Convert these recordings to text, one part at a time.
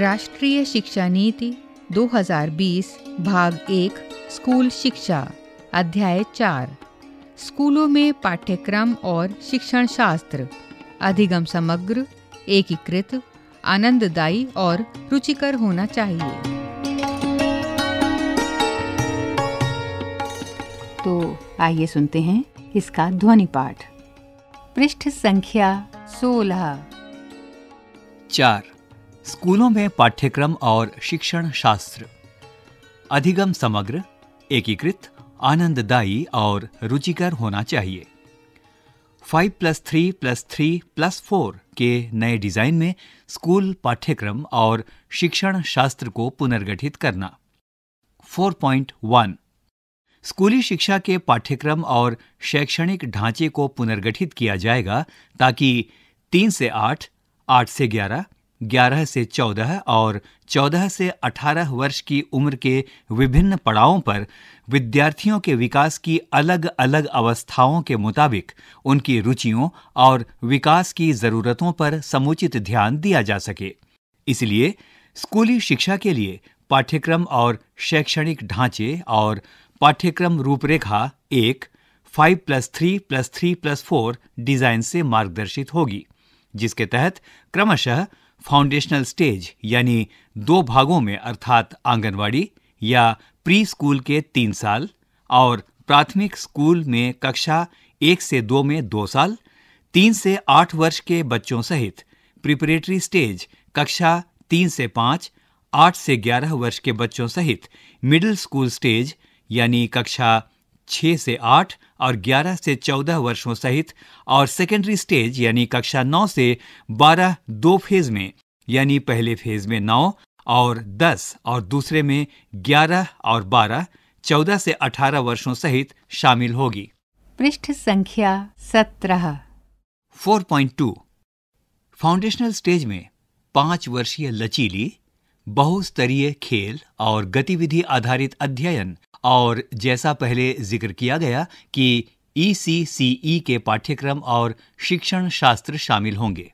राष्ट्रीय शिक्षा नीति 2020 भाग एक स्कूल शिक्षा अध्याय चार स्कूलों में पाठ्यक्रम और शिक्षण शास्त्र अधिगम समग्र एकीकृत आनंददायी और रुचिकर होना चाहिए तो आइए सुनते हैं इसका ध्वनि पाठ पृष्ठ संख्या सोलह चार स्कूलों में पाठ्यक्रम और शिक्षण शास्त्र अधिगम समग्र एकीकृत आनंददायी और रुचिकर होना चाहिए 5 plus three plus three plus four के नए डिजाइन में स्कूल पाठ्यक्रम और शिक्षण शास्त्र को पुनर्गठित करना 4.1 स्कूली शिक्षा के पाठ्यक्रम और शैक्षणिक ढांचे को पुनर्गठित किया जाएगा ताकि तीन से आठ आठ से ग्यारह ग्यारह से चौदह और चौदह से अठारह वर्ष की उम्र के विभिन्न पड़ावों पर विद्यार्थियों के विकास की अलग अलग अवस्थाओं के मुताबिक उनकी रुचियों और विकास की ज़रूरतों पर समुचित ध्यान दिया जा सके इसलिए स्कूली शिक्षा के लिए पाठ्यक्रम और शैक्षणिक ढांचे और पाठ्यक्रम रूपरेखा एक five plus three plus three plus four design से मार्गदर्शित होगी जिसके तहत क्रमशः फाउंडेशनल स्टेज यानी दो भागों में अर्थात आंगनवाड़ी या प्री स्कूल के तीन साल और प्राथमिक स्कूल में कक्षा एक से दो में दो साल तीन से आठ वर्ष के बच्चों सहित प्रिपरेटरी स्टेज कक्षा तीन से पाँच आठ से ग्यारह वर्ष के बच्चों सहित मिडिल स्कूल स्टेज यानी कक्षा छह से आठ और ग्यारह से चौदह वर्षों सहित और सेकेंडरी स्टेज यानी कक्षा नौ से बारह दो फेज में यानी पहले फेज में नौ और दस और दूसरे में ग्यारह और बारह चौदह से अठारह वर्षों सहित शामिल होगी पृष्ठ संख्या सत्रह four point two foundational stage में पांच वर्षीय लचीली बहुस्तरीय खेल और गतिविधि आधारित अध्ययन और जैसा पहले जिक्र किया गया कि ई e e के पाठ्यक्रम और शिक्षण शास्त्र शामिल होंगे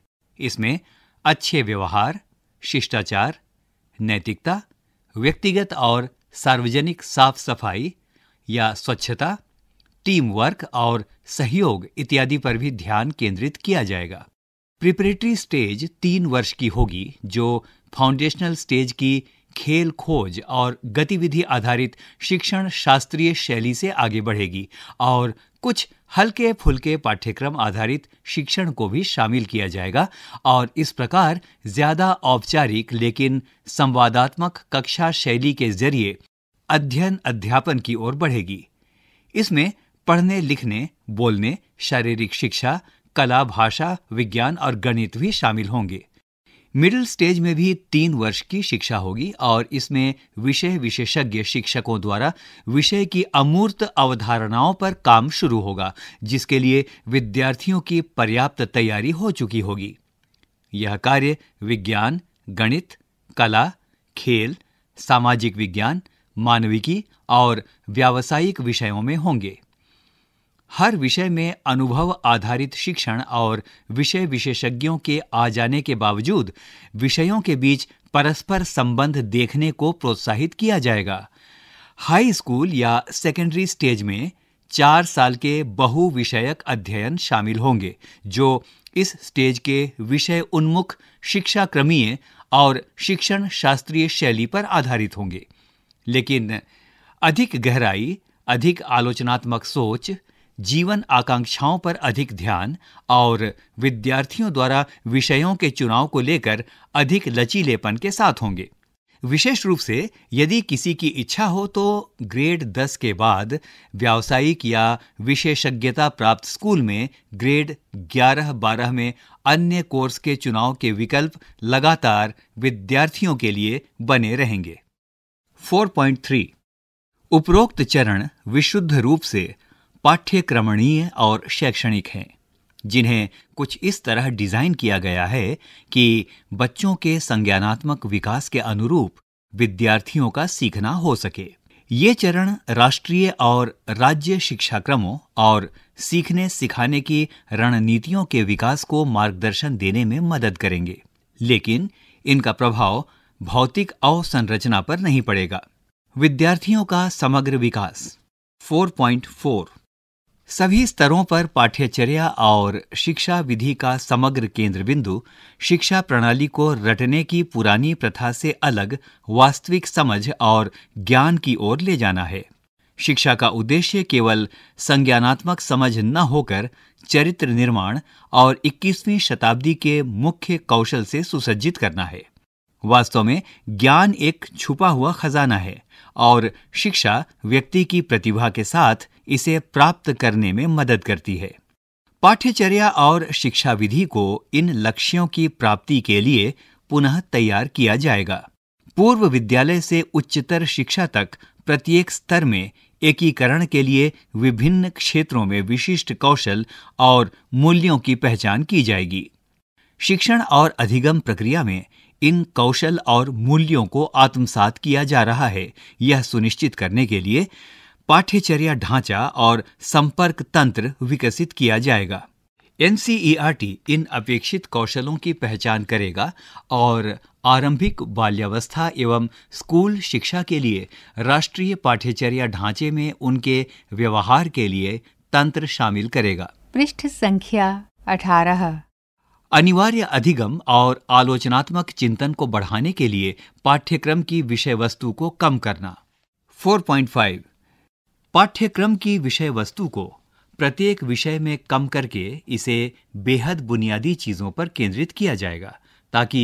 इसमें अच्छे व्यवहार शिष्टाचार नैतिकता व्यक्तिगत और सार्वजनिक साफ सफाई या स्वच्छता टीम वर्क और सहयोग इत्यादि पर भी ध्यान केंद्रित किया जाएगा प्रिपरेटरी स्टेज तीन वर्ष की होगी जो फाउंडेशनल स्टेज की खेल खोज और गतिविधि आधारित शिक्षण शास्त्रीय शैली से आगे बढ़ेगी और कुछ हल्के फुल्के पाठ्यक्रम आधारित शिक्षण को भी शामिल किया जाएगा और इस प्रकार ज़्यादा औपचारिक लेकिन संवादात्मक कक्षा शैली के जरिए अध्ययन अध्यापन की ओर बढ़ेगी इसमें पढ़ने लिखने बोलने शारीरिक शिक्षा कला भाषा विज्ञान और गणित भी शामिल होंगे मिडिल स्टेज में भी तीन वर्ष की शिक्षा होगी और इसमें विषय विशेषज्ञ शिक्षकों द्वारा विषय की अमूर्त अवधारणाओं पर काम शुरू होगा जिसके लिए विद्यार्थियों की पर्याप्त तैयारी हो चुकी होगी यह कार्य विज्ञान गणित कला खेल सामाजिक विज्ञान मानविकी और व्यावसायिक विषयों में होंगे हर विषय में अनुभव आधारित शिक्षण और विषय विशेषज्ञों के आ जाने के बावजूद विषयों के बीच परस्पर संबंध देखने को प्रोत्साहित किया जाएगा हाई स्कूल या सेकेंडरी स्टेज में चार साल के बहु विषयक अध्ययन शामिल होंगे जो इस स्टेज के विषय उन्मुख शिक्षा क्रमीय और शिक्षण शास्त्रीय शैली पर आधारित होंगे लेकिन अधिक गहराई अधिक आलोचनात्मक सोच जीवन आकांक्षाओं पर अधिक ध्यान और विद्यार्थियों द्वारा विषयों के चुनाव को लेकर अधिक लचीलेपन के साथ होंगे विशेष रूप से यदि किसी की इच्छा हो तो ग्रेड 10 के बाद व्यावसायिक या विशेषज्ञता प्राप्त स्कूल में ग्रेड 11-12 में अन्य कोर्स के चुनाव के विकल्प लगातार विद्यार्थियों के लिए बने रहेंगे 4.3 उपरोक्त चरण विशुद्ध रूप से पाठ्यक्रमणीय और शैक्षणिक हैं जिन्हें कुछ इस तरह डिजाइन किया गया है कि बच्चों के संज्ञानात्मक विकास के अनुरूप विद्यार्थियों का सीखना हो सके ये चरण राष्ट्रीय और राज्य शिक्षा क्रमों और सीखने सिखाने की रणनीतियों के विकास को मार्गदर्शन देने में मदद करेंगे लेकिन इनका प्रभाव भौतिक अवसंरचना पर नहीं पड़ेगा विद्यार्थियों का समग्र विकास 4.4 सभी स्तरों पर पाठ्यचर्या और शिक्षा विधि का समग्र केंद्र बिंदु शिक्षा प्रणाली को रटने की पुरानी प्रथा से अलग वास्तविक समझ और ज्ञान की ओर ले जाना है शिक्षा का उद्देश्य केवल संज्ञानात्मक समझ न होकर चरित्र निर्माण और 21वीं शताब्दी के मुख्य कौशल से सुसज्जित करना है वास्तव में ज्ञान एक छुपा हुआ खजाना है और शिक्षा व्यक्ति की प्रतिभा के साथ इसे प्राप्त करने में मदद करती है पाठ्यचर्या और शिक्षा विधि को इन लक्ष्यों की प्राप्ति के लिए पुनः तैयार किया जाएगा पूर्व विद्यालय से उच्चतर शिक्षा तक प्रत्येक स्तर में एकीकरण के लिए विभिन्न क्षेत्रों में विशिष्ट कौशल और मूल्यों की पहचान की जाएगी शिक्षण और अधिगम प्रक्रिया में इन कौशल और मूल्यों को आत्मसात किया जा रहा है यह सुनिश्चित करने के लिए पाठ्यचर्या ढांचा और संपर्क तंत्र विकसित किया जाएगा एन e इन अपेक्षित कौशलों की पहचान करेगा और आरंभिक बाल्यावस्था एवं स्कूल शिक्षा के लिए राष्ट्रीय पाठ्यचर्या ढांचे में उनके व्यवहार के लिए तंत्र शामिल करेगा पृष्ठ संख्या अठारह अनिवार्य अधिगम और आलोचनात्मक चिंतन को बढ़ाने के लिए पाठ्यक्रम की विषय वस्तु को कम करना 4.5 पाठ्यक्रम की विषय वस्तु को प्रत्येक विषय में कम करके इसे बेहद बुनियादी चीजों पर केंद्रित किया जाएगा ताकि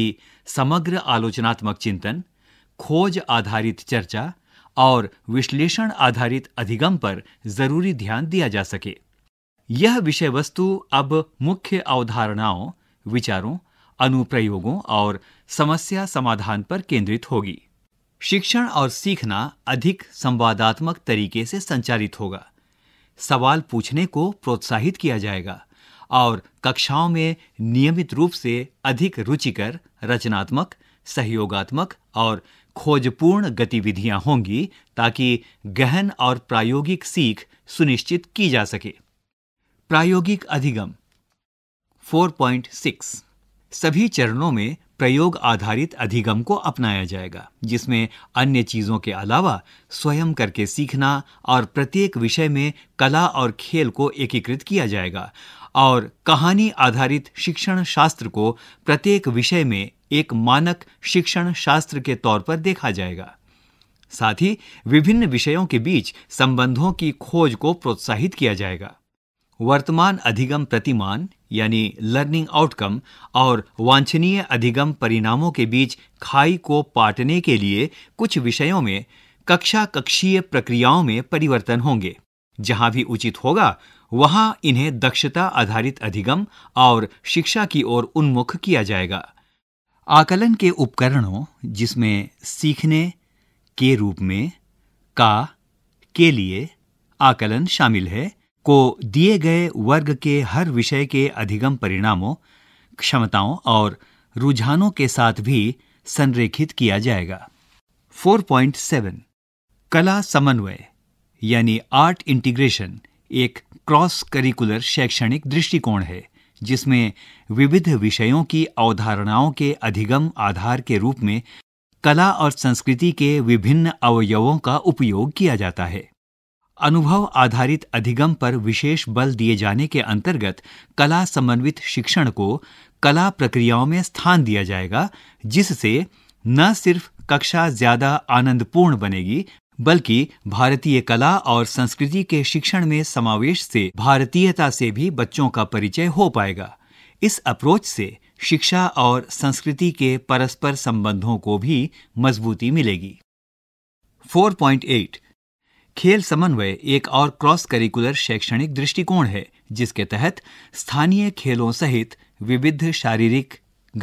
समग्र आलोचनात्मक चिंतन खोज आधारित चर्चा और विश्लेषण आधारित अधिगम पर जरूरी ध्यान दिया जा सके यह विषय वस्तु अब मुख्य अवधारणाओं विचारों अनुप्रयोगों और समस्या समाधान पर केंद्रित होगी शिक्षण और सीखना अधिक संवादात्मक तरीके से संचालित होगा सवाल पूछने को प्रोत्साहित किया जाएगा और कक्षाओं में नियमित रूप से अधिक रुचिकर रचनात्मक सहयोगात्मक और खोजपूर्ण गतिविधियां होंगी ताकि गहन और प्रायोगिक सीख सुनिश्चित की जा सके प्रायोगिक अधिगम 4.6 सभी चरणों में प्रयोग आधारित अधिगम को अपनाया जाएगा जिसमें अन्य चीज़ों के अलावा स्वयं करके सीखना और प्रत्येक विषय में कला और खेल को एकीकृत किया जाएगा और कहानी आधारित शिक्षण शास्त्र को प्रत्येक विषय में एक मानक शिक्षण शास्त्र के तौर पर देखा जाएगा साथ ही विभिन्न विषयों के बीच संबंधों की खोज को प्रोत्साहित किया जाएगा वर्तमान अधिगम प्रतिमान यानी लर्निंग आउटकम और वांछनीय अधिगम परिणामों के बीच खाई को पाटने के लिए कुछ विषयों में कक्षा कक्षीय प्रक्रियाओं में परिवर्तन होंगे जहां भी उचित होगा वहां इन्हें दक्षता आधारित अधिगम और शिक्षा की ओर उन्मुख किया जाएगा आकलन के उपकरणों जिसमें सीखने के रूप में का के लिए आकलन शामिल है को दिए गए वर्ग के हर विषय के अधिगम परिणामों क्षमताओं और रुझानों के साथ भी संरेखित किया जाएगा 4.7 कला समन्वय यानी आर्ट इंटीग्रेशन एक क्रॉस करिकुलर शैक्षणिक दृष्टिकोण है जिसमें विविध विषयों की अवधारणाओं के अधिगम आधार के रूप में कला और संस्कृति के विभिन्न अवयवों का उपयोग किया जाता है अनुभव आधारित अधिगम पर विशेष बल दिए जाने के अंतर्गत कला समन्वित शिक्षण को कला प्रक्रियाओं में स्थान दिया जाएगा जिससे न सिर्फ कक्षा ज्यादा आनंदपूर्ण बनेगी बल्कि भारतीय कला और संस्कृति के शिक्षण में समावेश से भारतीयता से भी बच्चों का परिचय हो पाएगा इस अप्रोच से शिक्षा और संस्कृति के परस्पर संबंधों को भी मजबूती मिलेगी 4.8 खेल समन्वय एक और क्रॉस करिकुलर शैक्षणिक दृष्टिकोण है जिसके तहत स्थानीय खेलों सहित विविध शारीरिक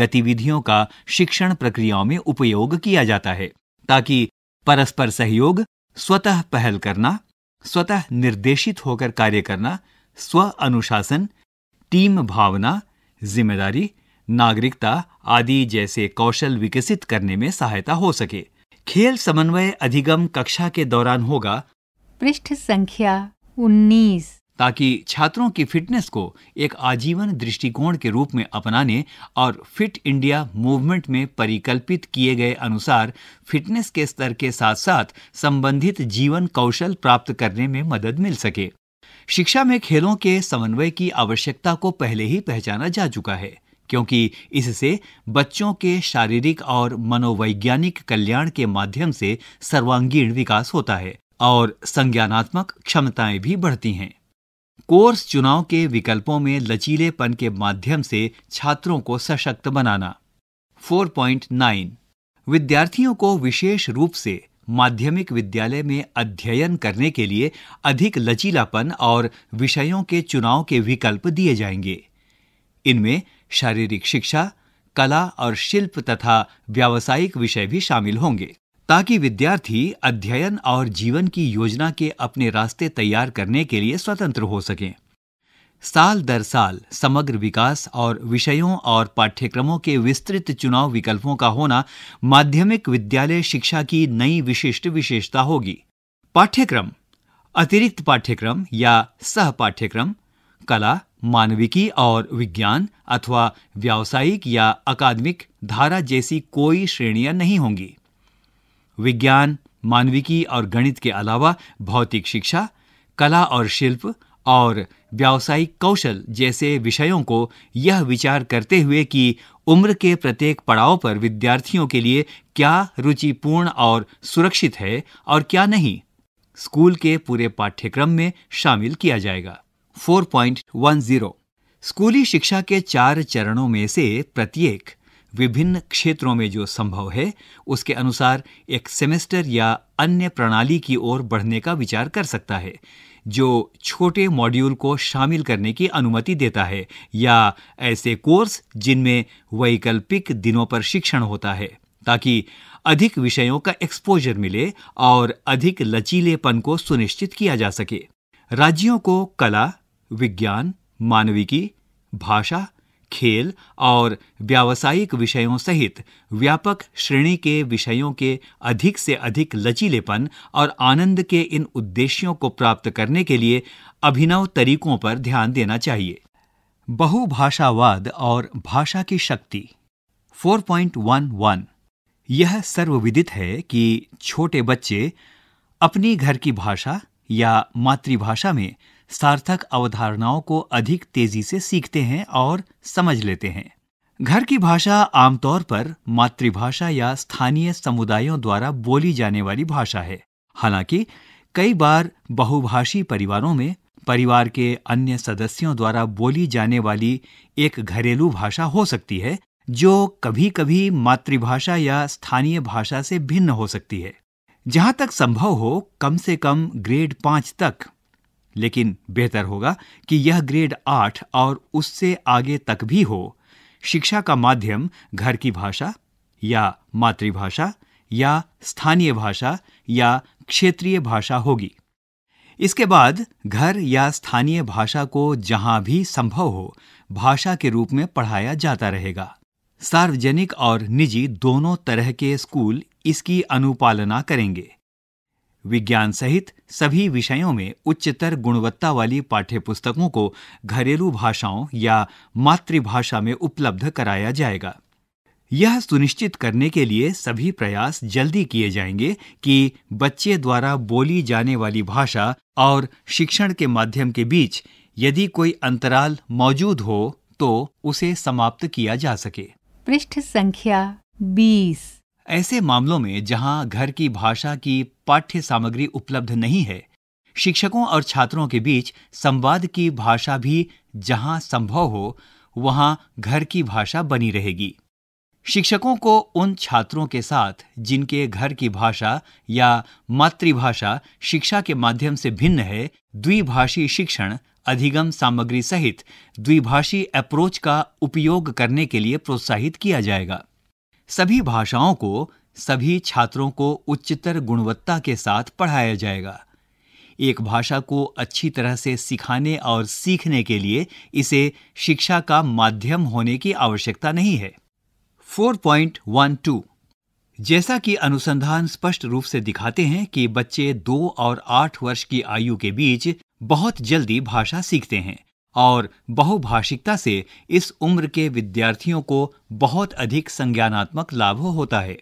गतिविधियों का शिक्षण प्रक्रियाओं में उपयोग किया जाता है ताकि परस्पर सहयोग स्वतः पहल करना स्वतः निर्देशित होकर कार्य करना स्व अनुशासन टीम भावना जिम्मेदारी नागरिकता आदि जैसे कौशल विकसित करने में सहायता हो सके खेल समन्वय अधिगम कक्षा के दौरान होगा पृष्ठ संख्या 19 ताकि छात्रों की फिटनेस को एक आजीवन दृष्टिकोण के रूप में अपनाने और फिट इंडिया मूवमेंट में परिकल्पित किए गए अनुसार फिटनेस के स्तर के साथ साथ संबंधित जीवन कौशल प्राप्त करने में मदद मिल सके शिक्षा में खेलों के समन्वय की आवश्यकता को पहले ही पहचाना जा चुका है क्योंकि इससे बच्चों के शारीरिक और मनोवैज्ञानिक कल्याण के माध्यम से सर्वांगीण विकास होता है और संज्ञानात्मक क्षमताएं भी बढ़ती हैं कोर्स चुनाव के विकल्पों में लचीलेपन के माध्यम से छात्रों को सशक्त बनाना 4.9 विद्यार्थियों को विशेष रूप से माध्यमिक विद्यालय में अध्ययन करने के लिए अधिक लचीलापन और विषयों के चुनाव के विकल्प दिए जाएंगे इनमें शारीरिक शिक्षा कला और शिल्प तथा व्यावसायिक विषय भी शामिल होंगे ताकि विद्यार्थी अध्ययन और जीवन की योजना के अपने रास्ते तैयार करने के लिए स्वतंत्र हो सकें साल दर साल समग्र विकास और विषयों और पाठ्यक्रमों के विस्तृत चुनाव विकल्पों का होना माध्यमिक विद्यालय शिक्षा की नई विशिष्ट विशेषता होगी पाठ्यक्रम अतिरिक्त पाठ्यक्रम या सह पाठ्यक्रम कला मानविकी और विज्ञान अथवा व्यावसायिक या अकादमिक धारा जैसी कोई श्रेणियां नहीं होंगी विज्ञान मानविकी और गणित के अलावा भौतिक शिक्षा कला और शिल्प और व्यावसायिक कौशल जैसे विषयों को यह विचार करते हुए कि उम्र के प्रत्येक पड़ाव पर विद्यार्थियों के लिए क्या रुचिपूर्ण और सुरक्षित है और क्या नहीं स्कूल के पूरे पाठ्यक्रम में शामिल किया जाएगा 4.10 स्कूली शिक्षा के चार चरणों में से प्रत्येक विभिन्न क्षेत्रों में जो संभव है उसके अनुसार एक सेमेस्टर या अन्य प्रणाली की ओर बढ़ने का विचार कर सकता है जो छोटे मॉड्यूल को शामिल करने की अनुमति देता है या ऐसे कोर्स जिनमें वैकल्पिक दिनों पर शिक्षण होता है ताकि अधिक विषयों का एक्सपोजर मिले और अधिक लचीलेपन को सुनिश्चित किया जा सके राज्यों को कला विज्ञान मानविकी भाषा खेल और व्यावसायिक विषयों सहित व्यापक श्रेणी के विषयों के अधिक से अधिक लचीलेपन और आनंद के इन उद्देश्यों को प्राप्त करने के लिए अभिनव तरीकों पर ध्यान देना चाहिए बहुभाषावाद और भाषा की शक्ति 4.11 यह सर्वविदित है कि छोटे बच्चे अपनी घर की भाषा या मातृभाषा में सार्थक अवधारणाओं को अधिक तेजी से सीखते हैं और समझ लेते हैं घर की भाषा आमतौर पर मातृभाषा या स्थानीय समुदायों द्वारा बोली जाने वाली भाषा है हालांकि कई बार बहुभाषी परिवारों में परिवार के अन्य सदस्यों द्वारा बोली जाने वाली एक घरेलू भाषा हो सकती है जो कभी कभी मातृभाषा या स्थानीय भाषा से भिन्न हो सकती है जहां तक संभव हो कम से कम ग्रेड पांच तक लेकिन बेहतर होगा कि यह ग्रेड आठ और उससे आगे तक भी हो शिक्षा का माध्यम घर की भाषा या मातृभाषा या स्थानीय भाषा या क्षेत्रीय भाषा होगी इसके बाद घर या स्थानीय भाषा को जहां भी संभव हो भाषा के रूप में पढ़ाया जाता रहेगा सार्वजनिक और निजी दोनों तरह के स्कूल इसकी अनुपालना करेंगे विज्ञान सहित सभी विषयों में उच्चतर गुणवत्ता वाली पाठ्य पुस्तकों को घरेलू भाषाओं या मातृभाषा में उपलब्ध कराया जाएगा यह सुनिश्चित करने के लिए सभी प्रयास जल्दी किए जाएंगे कि बच्चे द्वारा बोली जाने वाली भाषा और शिक्षण के माध्यम के बीच यदि कोई अंतराल मौजूद हो तो उसे समाप्त किया जा सके पृष्ठ संख्या बीस ऐसे मामलों में जहां घर की भाषा की पाठ्य सामग्री उपलब्ध नहीं है शिक्षकों और छात्रों के बीच संवाद की भाषा भी जहां संभव हो वहां घर की भाषा बनी रहेगी शिक्षकों को उन छात्रों के साथ जिनके घर की भाषा या मातृभाषा शिक्षा के माध्यम से भिन्न है द्विभाषी शिक्षण अधिगम सामग्री सहित द्विभाषी अप्रोच का उपयोग करने के लिए प्रोत्साहित किया जाएगा सभी भाषाओं को सभी छात्रों को उच्चतर गुणवत्ता के साथ पढ़ाया जाएगा एक भाषा को अच्छी तरह से सिखाने और सीखने के लिए इसे शिक्षा का माध्यम होने की आवश्यकता नहीं है 4.12 जैसा कि अनुसंधान स्पष्ट रूप से दिखाते हैं कि बच्चे दो और आठ वर्ष की आयु के बीच बहुत जल्दी भाषा सीखते हैं और बहुभाषिकता से इस उम्र के विद्यार्थियों को बहुत अधिक संज्ञानात्मक लाभ होता है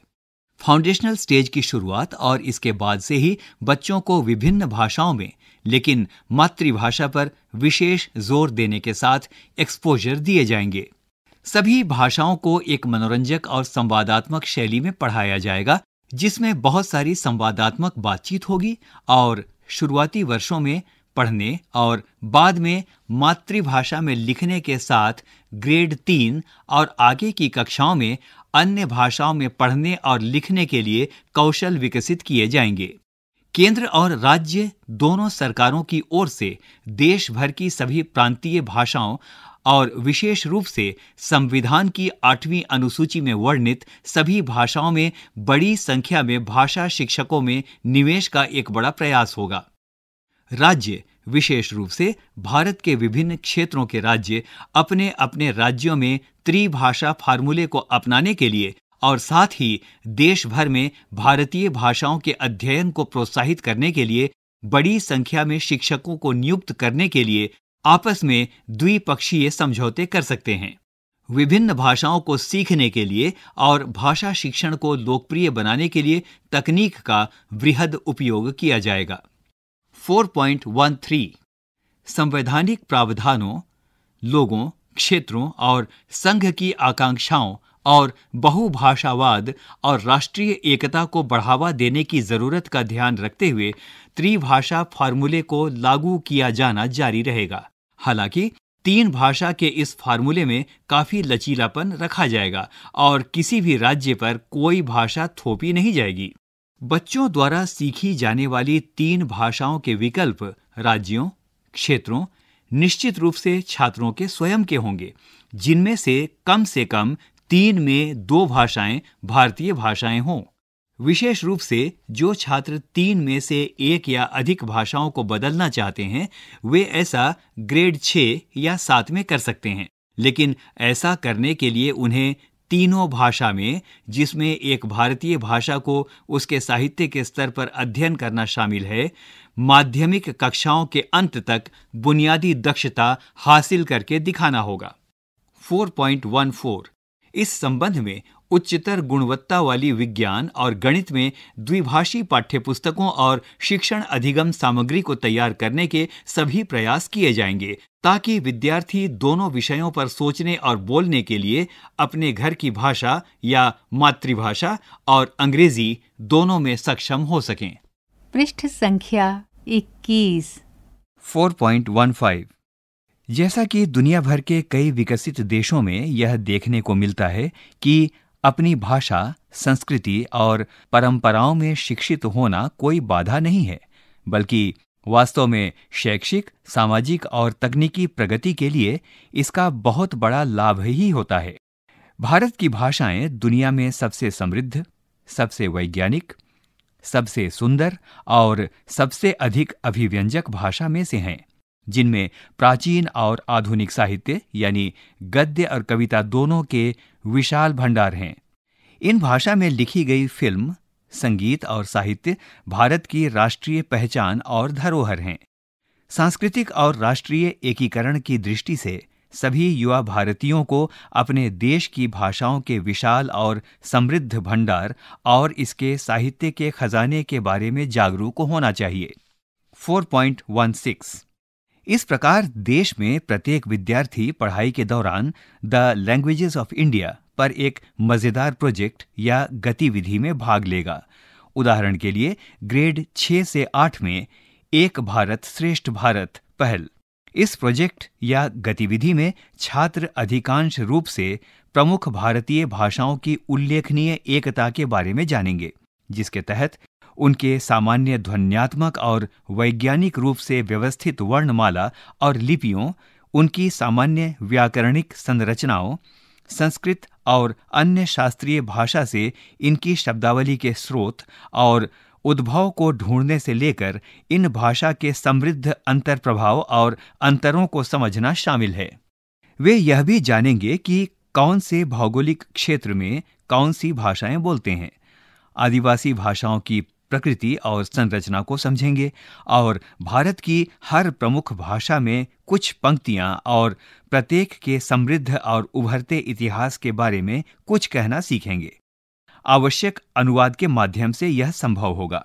फाउंडेशनल स्टेज की शुरुआत और इसके बाद से ही बच्चों को विभिन्न भाषाओं में लेकिन मातृभाषा पर विशेष जोर देने के साथ एक्सपोजर दिए जाएंगे सभी भाषाओं को एक मनोरंजक और संवादात्मक शैली में पढ़ाया जाएगा जिसमें बहुत सारी संवादात्मक बातचीत होगी और शुरुआती वर्षों में पढ़ने और बाद में मातृभाषा में लिखने के साथ ग्रेड तीन और आगे की कक्षाओं में अन्य भाषाओं में पढ़ने और लिखने के लिए कौशल विकसित किए जाएंगे केंद्र और राज्य दोनों सरकारों की ओर से देश भर की सभी प्रांतीय भाषाओं और विशेष रूप से संविधान की आठवीं अनुसूची में वर्णित सभी भाषाओं में बड़ी संख्या में भाषा शिक्षकों में निवेश का एक बड़ा प्रयास होगा राज्य विशेष रूप से भारत के विभिन्न क्षेत्रों के राज्य अपने अपने राज्यों में त्रिभाषा फार्मूले को अपनाने के लिए और साथ ही देश भर में भारतीय भाषाओं के अध्ययन को प्रोत्साहित करने के लिए बड़ी संख्या में शिक्षकों को नियुक्त करने के लिए आपस में द्विपक्षीय समझौते कर सकते हैं विभिन्न भाषाओं को सीखने के लिए और भाषा शिक्षण को लोकप्रिय बनाने के लिए तकनीक का वृहद उपयोग किया जाएगा 4.13 संवैधानिक प्रावधानों लोगों क्षेत्रों और संघ की आकांक्षाओं और बहुभाषावाद और राष्ट्रीय एकता को बढ़ावा देने की जरूरत का ध्यान रखते हुए त्रिभाषा फार्मूले को लागू किया जाना जारी रहेगा हालांकि तीन भाषा के इस फार्मूले में काफी लचीलापन रखा जाएगा और किसी भी राज्य पर कोई भाषा थोपी नहीं जाएगी बच्चों द्वारा सीखी जाने वाली तीन भाषाओं के विकल्प राज्यों क्षेत्रों निश्चित रूप से छात्रों के स्वयं के होंगे जिनमें से कम से कम तीन में दो भाषाएं भारतीय भाषाएं हों विशेष रूप से जो छात्र तीन में से एक या अधिक भाषाओं को बदलना चाहते हैं वे ऐसा ग्रेड छ या सात में कर सकते हैं लेकिन ऐसा करने के लिए उन्हें तीनों भाषा में जिसमें एक भारतीय भाषा को उसके साहित्य के स्तर पर अध्ययन करना शामिल है माध्यमिक कक्षाओं के अंत तक बुनियादी दक्षता हासिल करके दिखाना होगा 4.14 इस संबंध में उच्चतर गुणवत्ता वाली विज्ञान और गणित में द्विभाषी पाठ्यपुस्तकों और शिक्षण अधिगम सामग्री को तैयार करने के सभी प्रयास किए जाएंगे ताकि विद्यार्थी दोनों विषयों पर सोचने और बोलने के लिए अपने घर की भाषा या मातृभाषा और अंग्रेजी दोनों में सक्षम हो सकें पृष्ठ संख्या 21 4.15 जैसा कि दुनिया भर के कई विकसित देशों में यह देखने को मिलता है कि अपनी भाषा संस्कृति और परंपराओं में शिक्षित होना कोई बाधा नहीं है बल्कि वास्तव में शैक्षिक सामाजिक और तकनीकी प्रगति के लिए इसका बहुत बड़ा लाभ ही होता है भारत की भाषाएं दुनिया में सबसे समृद्ध सबसे वैज्ञानिक सबसे सुंदर और सबसे अधिक अभिव्यंजक भाषा में से हैं जिनमें प्राचीन और आधुनिक साहित्य यानी गद्य और कविता दोनों के विशाल भंडार हैं इन भाषा में लिखी गई फिल्म संगीत और साहित्य भारत की राष्ट्रीय पहचान और धरोहर हैं सांस्कृतिक और राष्ट्रीय एकीकरण की दृष्टि से सभी युवा भारतीयों को अपने देश की भाषाओं के विशाल और समृद्ध भंडार और इसके साहित्य के खजाने के बारे में जागरूक होना चाहिए 4.16 इस प्रकार देश में प्रत्येक विद्यार्थी पढ़ाई के दौरान द लैंग्वेजेस ऑफ इंडिया पर एक मज़ेदार प्रोजेक्ट या गतिविधि में भाग लेगा उदाहरण के लिए ग्रेड 6 से 8 में एक भारत श्रेष्ठ भारत पहल इस प्रोजेक्ट या गतिविधि में छात्र अधिकांश रूप से प्रमुख भारतीय भाषाओं की उल्लेखनीय एकता के बारे में जानेंगे जिसके तहत उनके सामान्य ध्वन्यात्मक और वैज्ञानिक रूप से व्यवस्थित वर्णमाला और लिपियों उनकी सामान्य व्याकरणिक संरचनाओं संस्कृत और अन्य शास्त्रीय भाषा से इनकी शब्दावली के स्रोत और उद्भव को ढूंढने से लेकर इन भाषा के समृद्ध अंतर प्रभाव और अंतरों को समझना शामिल है वे यह भी जानेंगे कि कौन से भौगोलिक क्षेत्र में कौन सी भाषाएं बोलते हैं आदिवासी भाषाओं की प्रकृति और संरचना को समझेंगे और भारत की हर प्रमुख भाषा में कुछ पंक्तियां और प्रत्येक के समृद्ध और उभरते इतिहास के बारे में कुछ कहना सीखेंगे आवश्यक अनुवाद के माध्यम से यह संभव होगा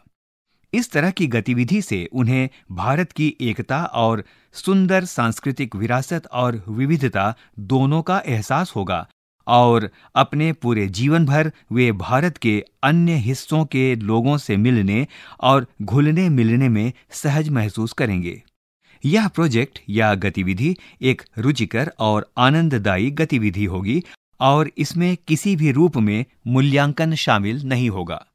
इस तरह की गतिविधि से उन्हें भारत की एकता और सुंदर सांस्कृतिक विरासत और विविधता दोनों का एहसास होगा और अपने पूरे जीवन भर वे भारत के अन्य हिस्सों के लोगों से मिलने और घुलने मिलने में सहज महसूस करेंगे यह प्रोजेक्ट या गतिविधि एक रुचिकर और आनंददायी गतिविधि होगी और इसमें किसी भी रूप में मूल्यांकन शामिल नहीं होगा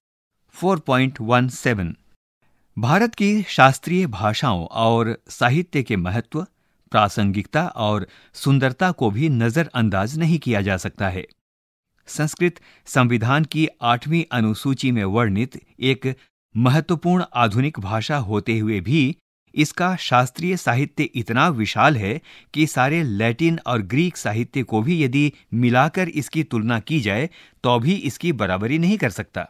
4.17 भारत की शास्त्रीय भाषाओं और साहित्य के महत्व प्रासंगिकता और सुंदरता को भी नजरअंदाज नहीं किया जा सकता है संस्कृत संविधान की आठवीं अनुसूची में वर्णित एक महत्वपूर्ण आधुनिक भाषा होते हुए भी इसका शास्त्रीय साहित्य इतना विशाल है कि सारे लैटिन और ग्रीक साहित्य को भी यदि मिलाकर इसकी तुलना की जाए तो भी इसकी बराबरी नहीं कर सकता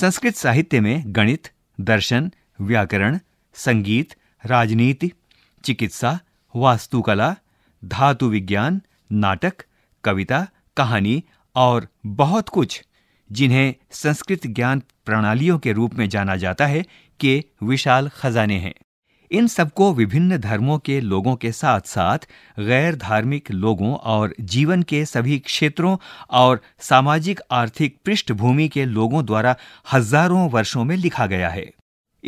संस्कृत साहित्य में गणित दर्शन व्याकरण संगीत राजनीति चिकित्सा वास्तुकला धातु विज्ञान नाटक कविता कहानी और बहुत कुछ जिन्हें संस्कृत ज्ञान प्रणालियों के रूप में जाना जाता है के विशाल खजाने हैं इन सबको विभिन्न धर्मों के लोगों के साथ साथ गैर धार्मिक लोगों और जीवन के सभी क्षेत्रों और सामाजिक आर्थिक पृष्ठभूमि के लोगों द्वारा हजारों वर्षों में लिखा गया है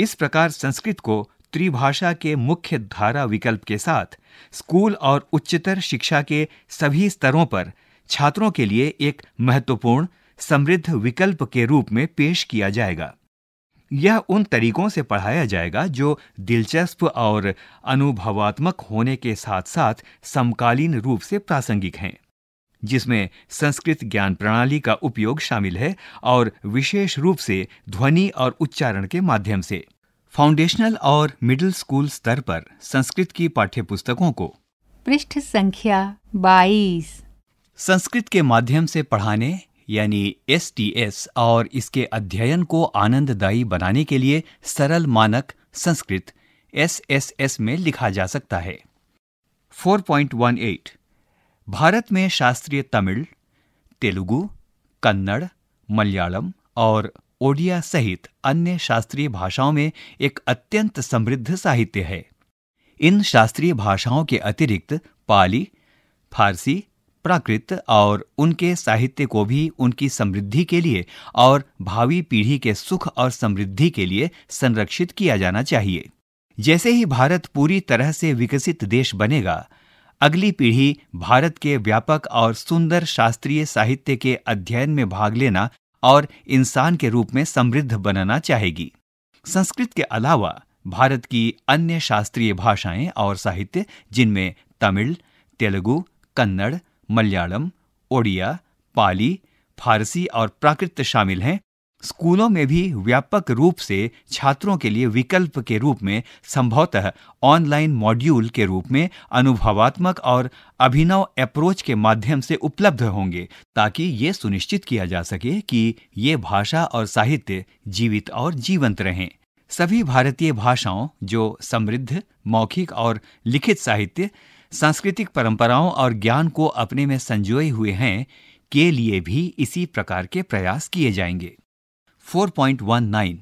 इस प्रकार संस्कृत को त्रिभाषा के मुख्य धारा विकल्प के साथ स्कूल और उच्चतर शिक्षा के सभी स्तरों पर छात्रों के लिए एक महत्वपूर्ण समृद्ध विकल्प के रूप में पेश किया जाएगा यह उन तरीकों से पढ़ाया जाएगा जो दिलचस्प और अनुभवात्मक होने के साथ साथ समकालीन रूप से प्रासंगिक हैं जिसमें संस्कृत ज्ञान प्रणाली का उपयोग शामिल है और विशेष रूप से ध्वनि और उच्चारण के माध्यम से फाउंडेशनल और मिडिल स्कूल स्तर पर संस्कृत की पाठ्य पुस्तकों को पृष्ठ संख्या 22 संस्कृत के माध्यम से पढ़ाने यानी एस टी एस और इसके अध्ययन को आनंददायी बनाने के लिए सरल मानक संस्कृत एस एस एस में लिखा जा सकता है 4.18 भारत में शास्त्रीय तमिल तेलुगु कन्नड़ मलयालम और ओडिया सहित अन्य शास्त्रीय भाषाओं में एक अत्यंत समृद्ध साहित्य है इन शास्त्रीय भाषाओं के अतिरिक्त पाली फारसी प्राकृत और उनके साहित्य को भी उनकी समृद्धि के लिए और भावी पीढ़ी के सुख और समृद्धि के लिए संरक्षित किया जाना चाहिए जैसे ही भारत पूरी तरह से विकसित देश बनेगा अगली पीढ़ी भारत के व्यापक और सुंदर शास्त्रीय साहित्य के अध्ययन में भाग लेना और इंसान के रूप में समृद्ध बनना चाहेगी संस्कृत के अलावा भारत की अन्य शास्त्रीय भाषाएं और साहित्य जिनमें तमिल तेलुगु कन्नड़ मलयालम ओडिया पाली फारसी और प्राकृत शामिल हैं स्कूलों में भी व्यापक रूप से छात्रों के लिए विकल्प के रूप में संभवतः ऑनलाइन मॉड्यूल के रूप में अनुभवात्मक और अभिनव अप्रोच के माध्यम से उपलब्ध होंगे ताकि ये सुनिश्चित किया जा सके कि ये भाषा और साहित्य जीवित और जीवंत रहें सभी भारतीय भाषाओं जो समृद्ध मौखिक और लिखित साहित्य सांस्कृतिक परंपराओं और ज्ञान को अपने में संजोए हुए हैं के लिए भी इसी प्रकार के प्रयास किए जाएंगे 4.19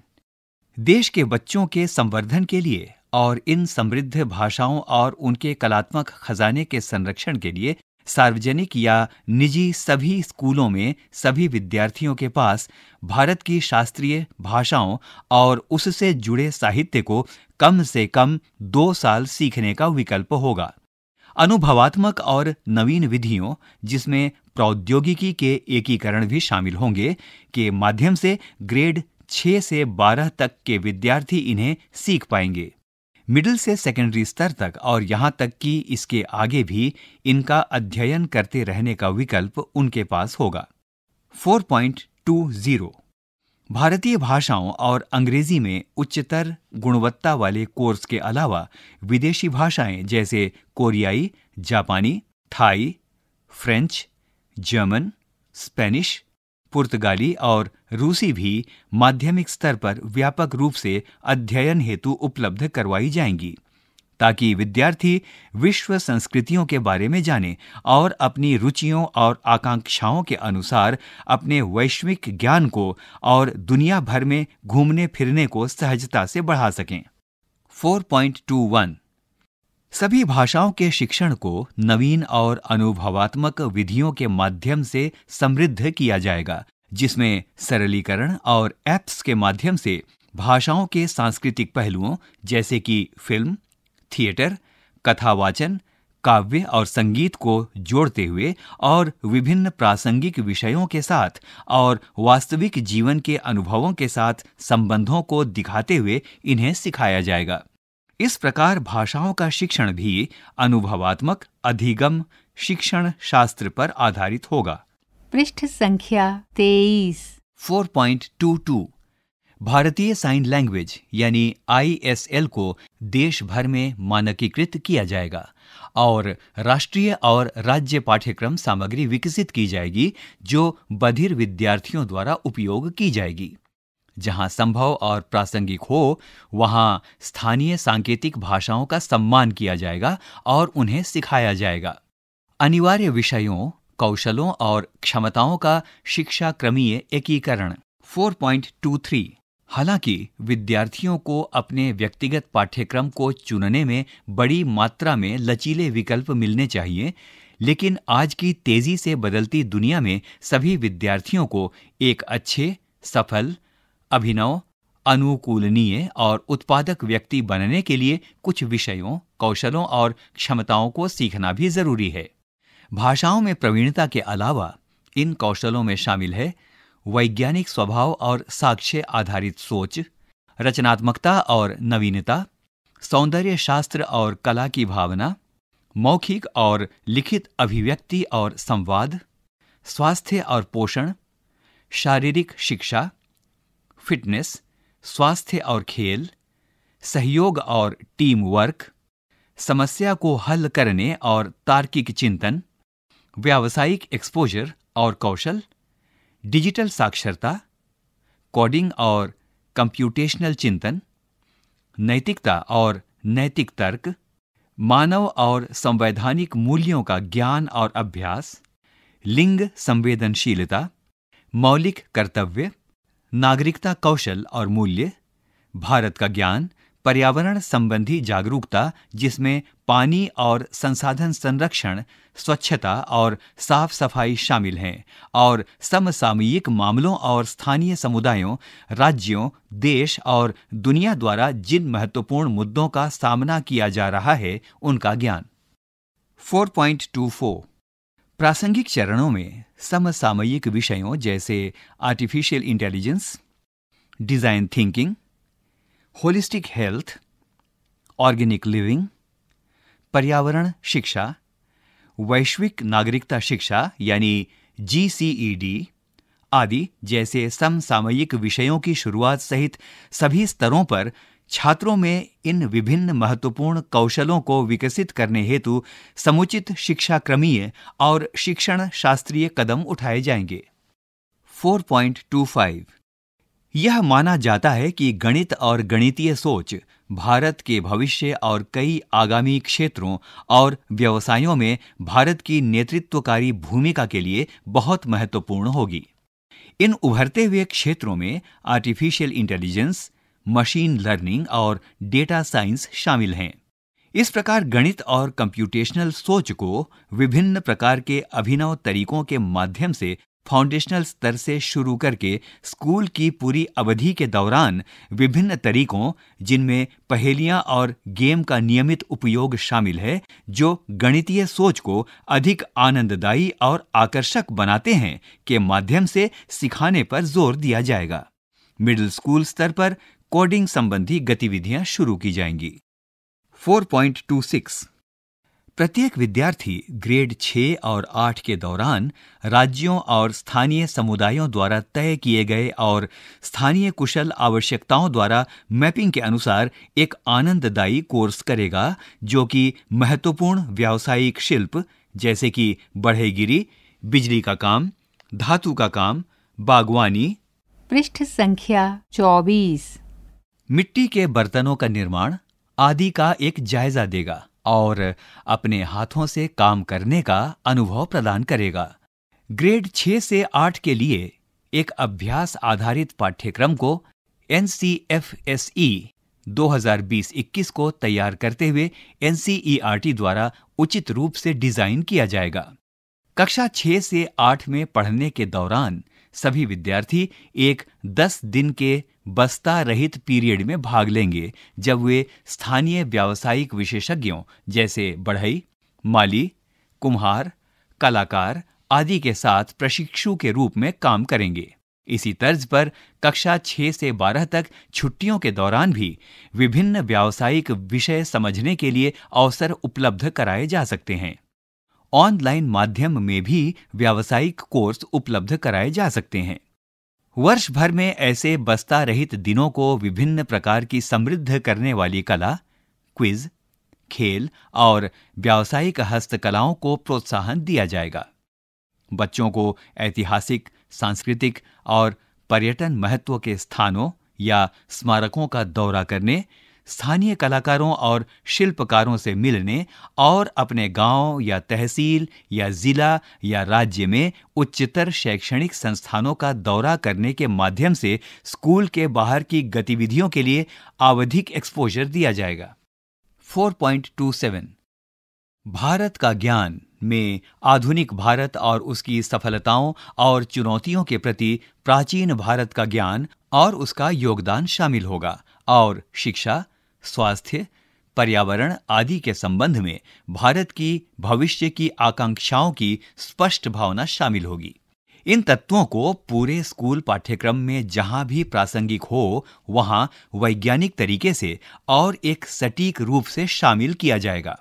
देश के बच्चों के संवर्धन के लिए और इन समृद्ध भाषाओं और उनके कलात्मक खजाने के संरक्षण के लिए सार्वजनिक या निजी सभी स्कूलों में सभी विद्यार्थियों के पास भारत की शास्त्रीय भाषाओं और उससे जुड़े साहित्य को कम से कम दो साल सीखने का विकल्प होगा अनुभवात्मक और नवीन विधियों जिसमें प्रौद्योगिकी के एकीकरण भी शामिल होंगे के माध्यम से ग्रेड 6 से 12 तक के विद्यार्थी इन्हें सीख पाएंगे मिडिल से सेकेंडरी स्तर तक और यहां तक कि इसके आगे भी इनका अध्ययन करते रहने का विकल्प उनके पास होगा 4.20 भारतीय भाषाओं और अंग्रेजी में उच्चतर गुणवत्ता वाले कोर्स के अलावा विदेशी भाषाएं जैसे कोरियाई जापानी थाई फ्रेंच जर्मन स्पेनिश पुर्तगाली और रूसी भी माध्यमिक स्तर पर व्यापक रूप से अध्ययन हेतु उपलब्ध करवाई जाएंगी ताकि विद्यार्थी विश्व संस्कृतियों के बारे में जाने और अपनी रुचियों और आकांक्षाओं के अनुसार अपने वैश्विक ज्ञान को और दुनिया भर में घूमने फिरने को सहजता से बढ़ा सकें 4.21 सभी भाषाओं के शिक्षण को नवीन और अनुभवात्मक विधियों के माध्यम से समृद्ध किया जाएगा जिसमें सरलीकरण और एप्स के माध्यम से भाषाओं के सांस्कृतिक पहलुओं जैसे कि फिल्म थिएटर कथावाचन काव्य और संगीत को जोड़ते हुए और विभिन्न प्रासंगिक विषयों के साथ और वास्तविक जीवन के अनुभवों के साथ संबंधों को दिखाते हुए इन्हें सिखाया जाएगा इस प्रकार भाषाओं का शिक्षण भी अनुभवात्मक अधिगम शिक्षण शास्त्र पर आधारित होगा पृष्ठ संख्या तेईस 4.22 भारतीय साइन लैंग्वेज यानी आईएसएल को देश भर में मानकीकृत किया जाएगा और राष्ट्रीय और राज्य पाठ्यक्रम सामग्री विकसित की जाएगी जो बधिर विद्यार्थियों द्वारा उपयोग की जाएगी जहां संभव और प्रासंगिक हो वहां स्थानीय सांकेतिक भाषाओं का सम्मान किया जाएगा और उन्हें सिखाया जाएगा अनिवार्य विषयों कौशलों और क्षमताओं का शिक्षा क्रमीय एकीकरण 4.23 हालांकि विद्यार्थियों को अपने व्यक्तिगत पाठ्यक्रम को चुनने में बड़ी मात्रा में लचीले विकल्प मिलने चाहिए लेकिन आज की तेजी से बदलती दुनिया में सभी विद्यार्थियों को एक अच्छे सफल अभिनव अनुकूलनीय और उत्पादक व्यक्ति बनने के लिए कुछ विषयों कौशलों और क्षमताओं को सीखना भी जरूरी है भाषाओं में प्रवीणता के अलावा इन कौशलों में शामिल है वैज्ञानिक स्वभाव और साक्ष्य आधारित सोच रचनात्मकता और नवीनता सौंदर्य शास्त्र और कला की भावना मौखिक और लिखित अभिव्यक्ति और संवाद स्वास्थ्य और पोषण शारीरिक शिक्षा फिटनेस स्वास्थ्य और खेल सहयोग और टीम वर्क समस्या को हल करने और तार्किक चिंतन व्यावसायिक एक्सपोजर और कौशल डिजिटल साक्षरता कोडिंग और कंप्यूटेशनल चिंतन नैतिकता और नैतिक तर्क मानव और संवैधानिक मूल्यों का ज्ञान और अभ्यास लिंग संवेदनशीलता मौलिक कर्तव्य नागरिकता कौशल और मूल्य भारत का ज्ञान पर्यावरण संबंधी जागरूकता जिसमें पानी और संसाधन संरक्षण स्वच्छता और साफ सफाई शामिल हैं और समसामयिक मामलों और स्थानीय समुदायों राज्यों देश और दुनिया द्वारा जिन महत्वपूर्ण मुद्दों का सामना किया जा रहा है उनका ज्ञान 4.24 प्रासंगिक चरणों में समसामयिक विषयों जैसे artificial intelligence design thinking holistic health organic living पर्यावरण शिक्षा वैश्विक नागरिकता शिक्षा यानी जी e आदि जैसे समसामयिक विषयों की शुरुआत सहित सभी स्तरों पर छात्रों में इन विभिन्न महत्वपूर्ण कौशलों को विकसित करने हेतु समुचित शिक्षा क्रमीय और शिक्षण शास्त्रीय कदम उठाए जाएंगे 4.25 यह माना जाता है कि गणित और गणितीय सोच भारत के भविष्य और कई आगामी क्षेत्रों और व्यवसायों में भारत की नेतृत्वकारी भूमिका के लिए बहुत महत्वपूर्ण होगी इन उभरते हुए क्षेत्रों में आर्टिफिशियल इंटेलिजेंस मशीन लर्निंग और डेटा साइंस शामिल हैं इस प्रकार गणित और कंप्यूटेशनल सोच को विभिन्न प्रकार के अभिनव तरीकों के माध्यम से फाउंडेशनल स्तर से शुरू करके स्कूल की पूरी अवधि के दौरान विभिन्न तरीकों जिनमें पहेलियां और गेम का नियमित उपयोग शामिल है जो गणितीय सोच को अधिक आनंददायी और आकर्षक बनाते हैं के माध्यम से सिखाने पर जोर दिया जाएगा मिडिल स्कूल स्तर पर कोडिंग संबंधी गतिविधियां शुरू की जाएंगी 4.26 प्रत्येक विद्यार्थी ग्रेड 6 और 8 के दौरान राज्यों और स्थानीय समुदायों द्वारा तय किए गए और स्थानीय कुशल आवश्यकताओं द्वारा मैपिंग के अनुसार एक आनंददायी कोर्स करेगा जो कि महत्वपूर्ण व्यावसायिक शिल्प जैसे कि बढ़ेगिरी बिजली का काम धातु का काम बागवानी पृष्ठ संख्या चौबीस मिट्टी के बर्तनों का निर्माण आदि का एक जायजा देगा और अपने हाथों से काम करने का अनुभव प्रदान करेगा ग्रेड छह से आठ के लिए एक अभ्यास आधारित पाठ्यक्रम को N C F S E 2020-21 को तैयार करते हुए एन द्वारा उचित रूप से डिजाइन किया जाएगा कक्षा 6 से 8 में पढ़ने के दौरान सभी विद्यार्थी एक 10 दिन के बस्ता रहित पीरियड में भाग लेंगे जब वे स्थानीय व्यावसायिक विशेषज्ञों जैसे बढ़ई माली कुम्हार कलाकार आदि के साथ प्रशिक्षु के रूप में काम करेंगे इसी तर्ज पर कक्षा 6 से 12 तक छुट्टियों के दौरान भी विभिन्न व्यावसायिक विषय समझने के लिए अवसर उपलब्ध कराए जा सकते हैं ऑनलाइन माध्यम में भी व्यावसायिक कोर्स उपलब्ध कराए जा सकते हैं वर्ष भर में ऐसे बस्ता रहित दिनों को विभिन्न प्रकार की समृद्ध करने वाली कला क्विज खेल और व्यावसायिक हस्तकलाओं को प्रोत्साहन दिया जाएगा बच्चों को ऐतिहासिक सांस्कृतिक और पर्यटन महत्व के स्थानों या स्मारकों का दौरा करने स्थानीय कलाकारों और शिल्पकारों से मिलने और अपने गांव या तहसील या जिला या राज्य में उच्चतर शैक्षणिक संस्थानों का दौरा करने के माध्यम से स्कूल के बाहर की गतिविधियों के लिए आवधिक एक्सपोजर दिया जाएगा 4.27 भारत का ज्ञान में आधुनिक भारत और उसकी सफलताओं और चुनौतियों के प्रति प्राचीन भारत का ज्ञान और उसका योगदान शामिल होगा और शिक्षा स्वास्थ्य पर्यावरण आदि के संबंध में भारत की भविष्य की आकांक्षाओं की स्पष्ट भावना शामिल होगी इन तत्वों को पूरे स्कूल पाठ्यक्रम में जहां भी प्रासंगिक हो वहां वैज्ञानिक तरीके से और एक सटीक रूप से शामिल किया जाएगा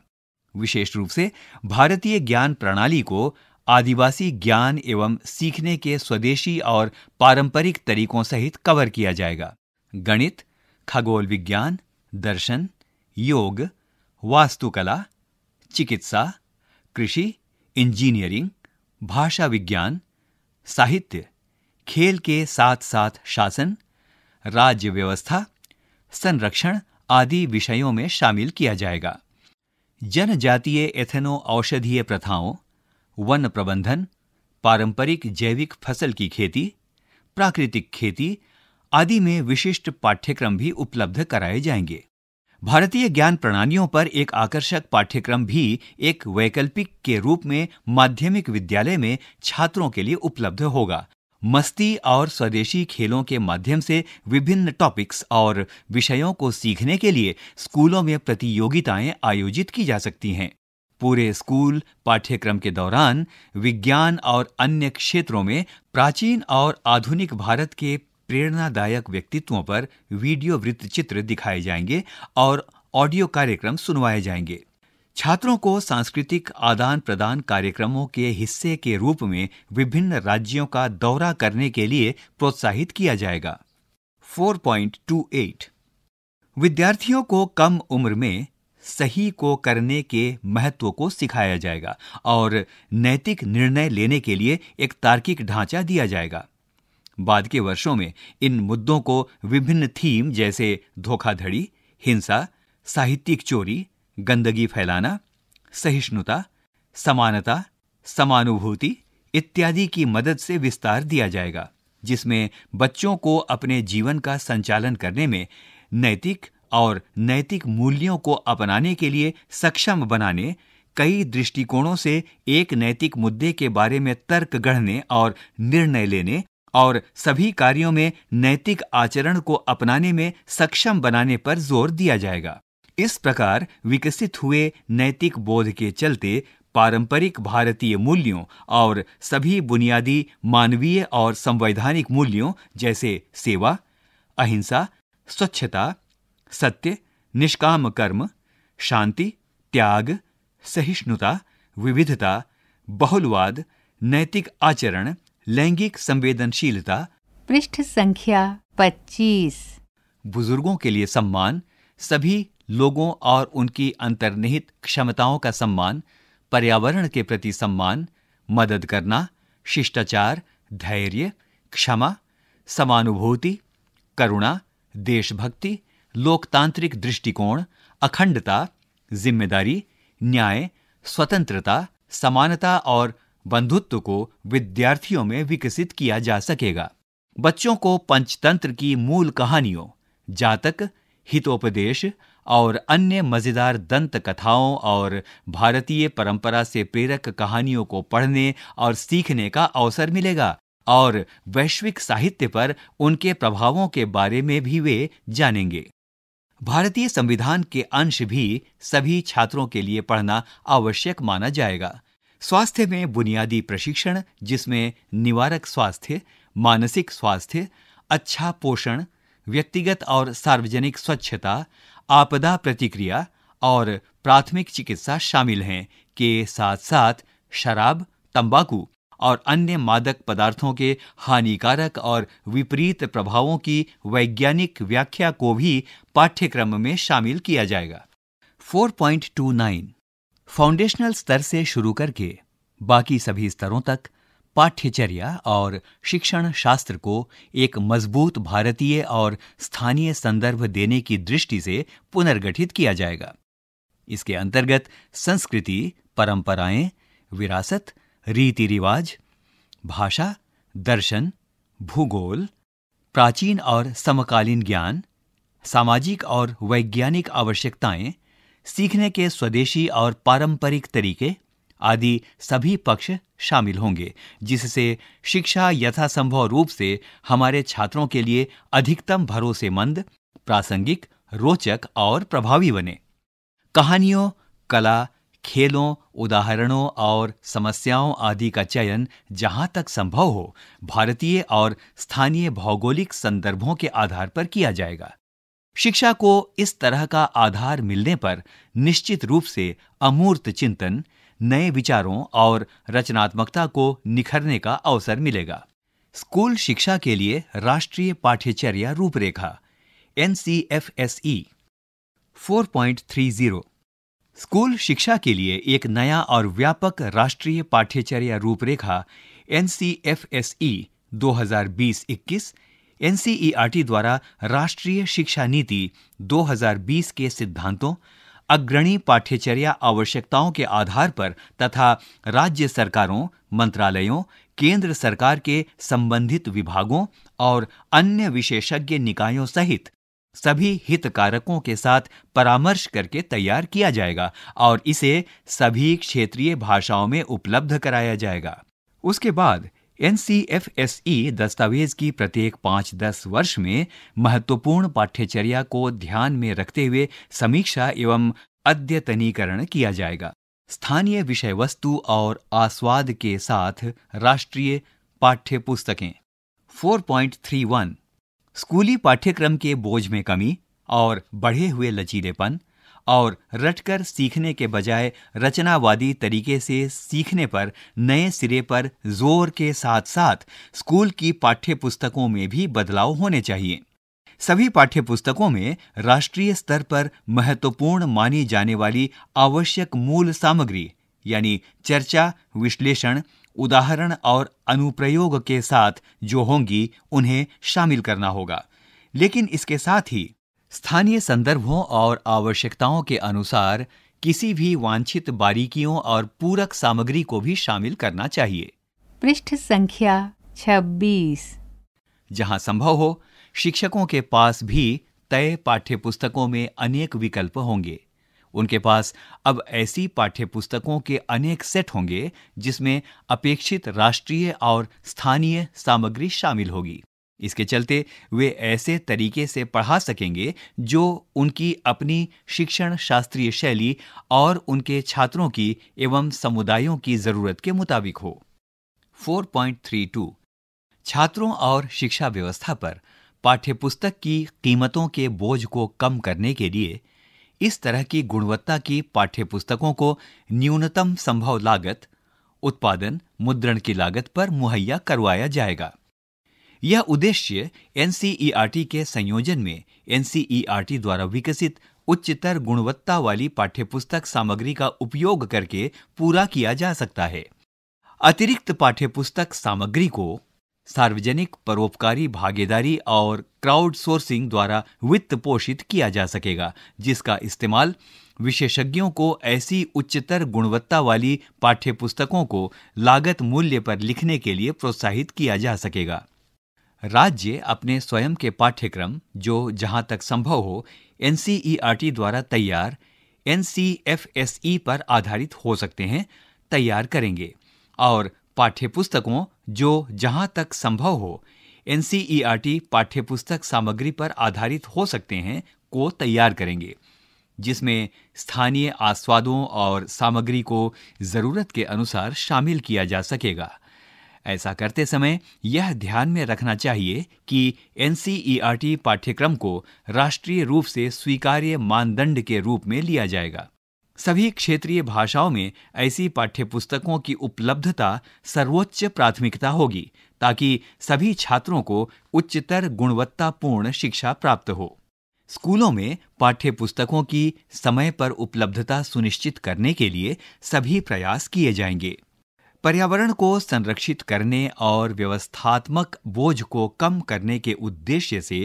विशेष रूप से भारतीय ज्ञान प्रणाली को आदिवासी ज्ञान एवं सीखने के स्वदेशी और पारंपरिक तरीकों सहित कवर किया जाएगा गणित खगोल विज्ञान दर्शन योग वास्तुकला चिकित्सा कृषि इंजीनियरिंग भाषा विज्ञान साहित्य खेल के साथ साथ शासन राज्य व्यवस्था संरक्षण आदि विषयों में शामिल किया जाएगा जनजातीय एथेनो औषधीय प्रथाओं वन प्रबंधन पारंपरिक जैविक फसल की खेती प्राकृतिक खेती आदि में विशिष्ट पाठ्यक्रम भी उपलब्ध कराए जाएंगे भारतीय ज्ञान प्रणालियों पर एक आकर्षक पाठ्यक्रम भी एक वैकल्पिक के रूप में माध्यमिक विद्यालय में छात्रों के लिए उपलब्ध होगा मस्ती और स्वदेशी खेलों के माध्यम से विभिन्न टॉपिक्स और विषयों को सीखने के लिए स्कूलों में प्रतियोगिताएं आयोजित की जा सकती हैं पूरे स्कूल पाठ्यक्रम के दौरान विज्ञान और अन्य क्षेत्रों में प्राचीन और आधुनिक भारत के प्रेरणादायक व्यक्तित्वों पर वीडियो वृत्तचित्र दिखाए जाएंगे और ऑडियो कार्यक्रम सुनवाए जाएंगे छात्रों को सांस्कृतिक आदान प्रदान कार्यक्रमों के हिस्से के रूप में विभिन्न राज्यों का दौरा करने के लिए प्रोत्साहित किया जाएगा 4.28 विद्यार्थियों को कम उम्र में सही को करने के महत्व को सिखाया जाएगा और नैतिक निर्णय लेने के लिए एक तार्किक ढांचा दिया जाएगा बाद के वर्षों में इन मुद्दों को विभिन्न थीम जैसे धोखाधड़ी हिंसा साहित्यिक चोरी गंदगी फैलाना सहिष्णुता समानता समानुभूति इत्यादि की मदद से विस्तार दिया जाएगा जिसमें बच्चों को अपने जीवन का संचालन करने में नैतिक और नैतिक मूल्यों को अपनाने के लिए सक्षम बनाने कई दृष्टिकोणों से एक नैतिक मुद्दे के बारे में तर्क गढ़ने और निर्णय लेने और सभी कार्यों में नैतिक आचरण को अपनाने में सक्षम बनाने पर जोर दिया जाएगा इस प्रकार विकसित हुए नैतिक बोध के चलते पारंपरिक भारतीय मूल्यों और सभी बुनियादी मानवीय और संवैधानिक मूल्यों जैसे सेवा अहिंसा स्वच्छता सत्य निष्काम कर्म शांति त्याग सहिष्णुता विविधता बहुलवाद नैतिक आचरण लैंगिक संवेदनशीलता पृष्ठ संख्या 25 बुजुर्गों के लिए सम्मान सभी लोगों और उनकी अंतर्निहित क्षमताओं का सम्मान पर्यावरण के प्रति सम्मान मदद करना शिष्टाचार धैर्य क्षमा समानुभूति करुणा देशभक्ति लोकतांत्रिक दृष्टिकोण अखंडता जिम्मेदारी न्याय स्वतंत्रता समानता और बंधुत्व को विद्यार्थियों में विकसित किया जा सकेगा बच्चों को पंचतंत्र की मूल कहानियों जातक हितोपदेश और अन्य मज़ेदार दंत कथाओं और भारतीय परंपरा से प्रेरक कहानियों को पढ़ने और सीखने का अवसर मिलेगा और वैश्विक साहित्य पर उनके प्रभावों के बारे में भी वे जानेंगे भारतीय संविधान के अंश भी सभी छात्रों के लिए पढ़ना आवश्यक माना जाएगा स्वास्थ्य में बुनियादी प्रशिक्षण जिसमें निवारक स्वास्थ्य मानसिक स्वास्थ्य अच्छा पोषण व्यक्तिगत और सार्वजनिक स्वच्छता आपदा प्रतिक्रिया और प्राथमिक चिकित्सा शामिल हैं के साथ साथ शराब तंबाकू और अन्य मादक पदार्थों के हानिकारक और विपरीत प्रभावों की वैज्ञानिक व्याख्या को भी पाठ्यक्रम में शामिल किया जाएगा 4.29 फाउंडेशनल स्तर से शुरू करके बाकी सभी स्तरों तक पाठ्यचर्या और शिक्षण शास्त्र को एक मजबूत भारतीय और स्थानीय संदर्भ देने की दृष्टि से पुनर्गठित किया जाएगा इसके अंतर्गत संस्कृति परंपराएं विरासत रीति रिवाज भाषा दर्शन भूगोल प्राचीन और समकालीन ज्ञान सामाजिक और वैज्ञानिक आवश्यकताएं सीखने के स्वदेशी और पारंपरिक तरीके आदि सभी पक्ष शामिल होंगे जिससे शिक्षा यथासंभव रूप से हमारे छात्रों के लिए अधिकतम भरोसेमंद प्रासंगिक रोचक और प्रभावी बने कहानियों कला खेलों उदाहरणों और समस्याओं आदि का चयन जहां तक संभव हो भारतीय और स्थानीय भौगोलिक संदर्भों के आधार पर किया जाएगा शिक्षा को इस तरह का आधार मिलने पर निश्चित रूप से अमूर्त चिंतन नए विचारों और रचनात्मकता को निखरने का अवसर मिलेगा स्कूल शिक्षा के लिए राष्ट्रीय पाठ्यचर्या रूपरेखा N C F S E four point three zero school शिक्षा के लिए एक नया और व्यापक राष्ट्रीय पाठ्यचर्या रूपरेखा N C F S E दो हजार बीस इक्कीस एनसीईआरटी द्वारा राष्ट्रीय शिक्षा नीति 2020 के सिद्धांतों अग्रणी पाठ्यचर्या आवश्यकताओं के आधार पर तथा राज्य सरकारों मंत्रालयों केंद्र सरकार के संबंधित विभागों और अन्य विशेषज्ञ निकायों सहित सभी हितकारकों के साथ परामर्श करके तैयार किया जाएगा और इसे सभी क्षेत्रीय भाषाओं में उपलब्ध कराया जाएगा उसके बाद एन दस्तावेज की प्रत्येक पाँच दस वर्ष में महत्वपूर्ण पाठ्यचर्या को ध्यान में रखते हुए समीक्षा एवं अद्यतनीकरण किया जाएगा स्थानीय विषय वस्तु और आस्वाद के साथ राष्ट्रीय पाठ्य पुस्तकें 4.31 स्कूली पाठ्यक्रम के बोझ में कमी और बढ़े हुए लचीलेपन और रटकर सीखने के बजाय रचनावादी तरीके से सीखने पर नए सिरे पर जोर के साथ साथ स्कूल की पाठ्य पुस्तकों में भी बदलाव होने चाहिए सभी पाठ्य पुस्तकों में राष्ट्रीय स्तर पर महत्वपूर्ण मानी जाने वाली आवश्यक मूल सामग्री यानी चर्चा विश्लेषण उदाहरण और अनुप्रयोग के साथ जो होंगी उन्हें शामिल करना होगा लेकिन इसके साथ ही स्थानीय संदर्भों और आवश्यकताओं के अनुसार किसी भी वांछित बारीकियों और पूरक सामग्री को भी शामिल करना चाहिए पृष्ठ संख्या 26 जहां संभव हो शिक्षकों के पास भी तय पाठ्यपुस्तकों में अनेक विकल्प होंगे उनके पास अब ऐसी पाठ्यपुस्तकों के अनेक सेट होंगे जिसमें अपेक्षित राष्ट्रीय और स्थानीय सामग्री शामिल होगी इसके चलते वे ऐसे तरीके से पढ़ा सकेंगे जो उनकी अपनी शिक्षण शास्त्रीय शैली और उनके छात्रों की एवं समुदायों की जरूरत के मुताबिक हो 4.32 छात्रों और शिक्षा व्यवस्था पर पाठ्यपुस्तक की कीमतों के बोझ को कम करने के लिए इस तरह की गुणवत्ता की पाठ्यपुस्तकों को न्यूनतम संभव लागत उत्पादन मुद्रण की लागत पर मुहैया करवाया जाएगा यह उद्देश्य एनसीईआरटी e के संयोजन में एनसीईआरटी e द्वारा विकसित उच्चतर गुणवत्ता वाली पाठ्यपुस्तक सामग्री का उपयोग करके पूरा किया जा सकता है अतिरिक्त पाठ्यपुस्तक सामग्री को सार्वजनिक परोपकारी भागीदारी और क्राउड सोर्सिंग द्वारा वित्त पोषित किया जा सकेगा जिसका इस्तेमाल विशेषज्ञों को ऐसी उच्चतर गुणवत्ता वाली पाठ्यपुस्तकों को लागत मूल्य पर लिखने के लिए प्रोत्साहित किया जा सकेगा राज्य अपने स्वयं के पाठ्यक्रम जो जहां तक संभव हो एन e द्वारा तैयार एन e पर आधारित हो सकते हैं तैयार करेंगे और पाठ्यपुस्तकों जो जहां तक संभव हो एन e पाठ्यपुस्तक सामग्री पर आधारित हो सकते हैं को तैयार करेंगे जिसमें स्थानीय आस्वादों और सामग्री को ज़रूरत के अनुसार शामिल किया जा सकेगा ऐसा करते समय यह ध्यान में रखना चाहिए कि एन e पाठ्यक्रम को राष्ट्रीय रूप से स्वीकार्य मानदंड के रूप में लिया जाएगा सभी क्षेत्रीय भाषाओं में ऐसी पाठ्यपुस्तकों की उपलब्धता सर्वोच्च प्राथमिकता होगी ताकि सभी छात्रों को उच्चतर गुणवत्तापूर्ण शिक्षा प्राप्त हो स्कूलों में पाठ्यपुस्तकों की समय पर उपलब्धता सुनिश्चित करने के लिए सभी प्रयास किए जाएंगे पर्यावरण को संरक्षित करने और व्यवस्थात्मक बोझ को कम करने के उद्देश्य से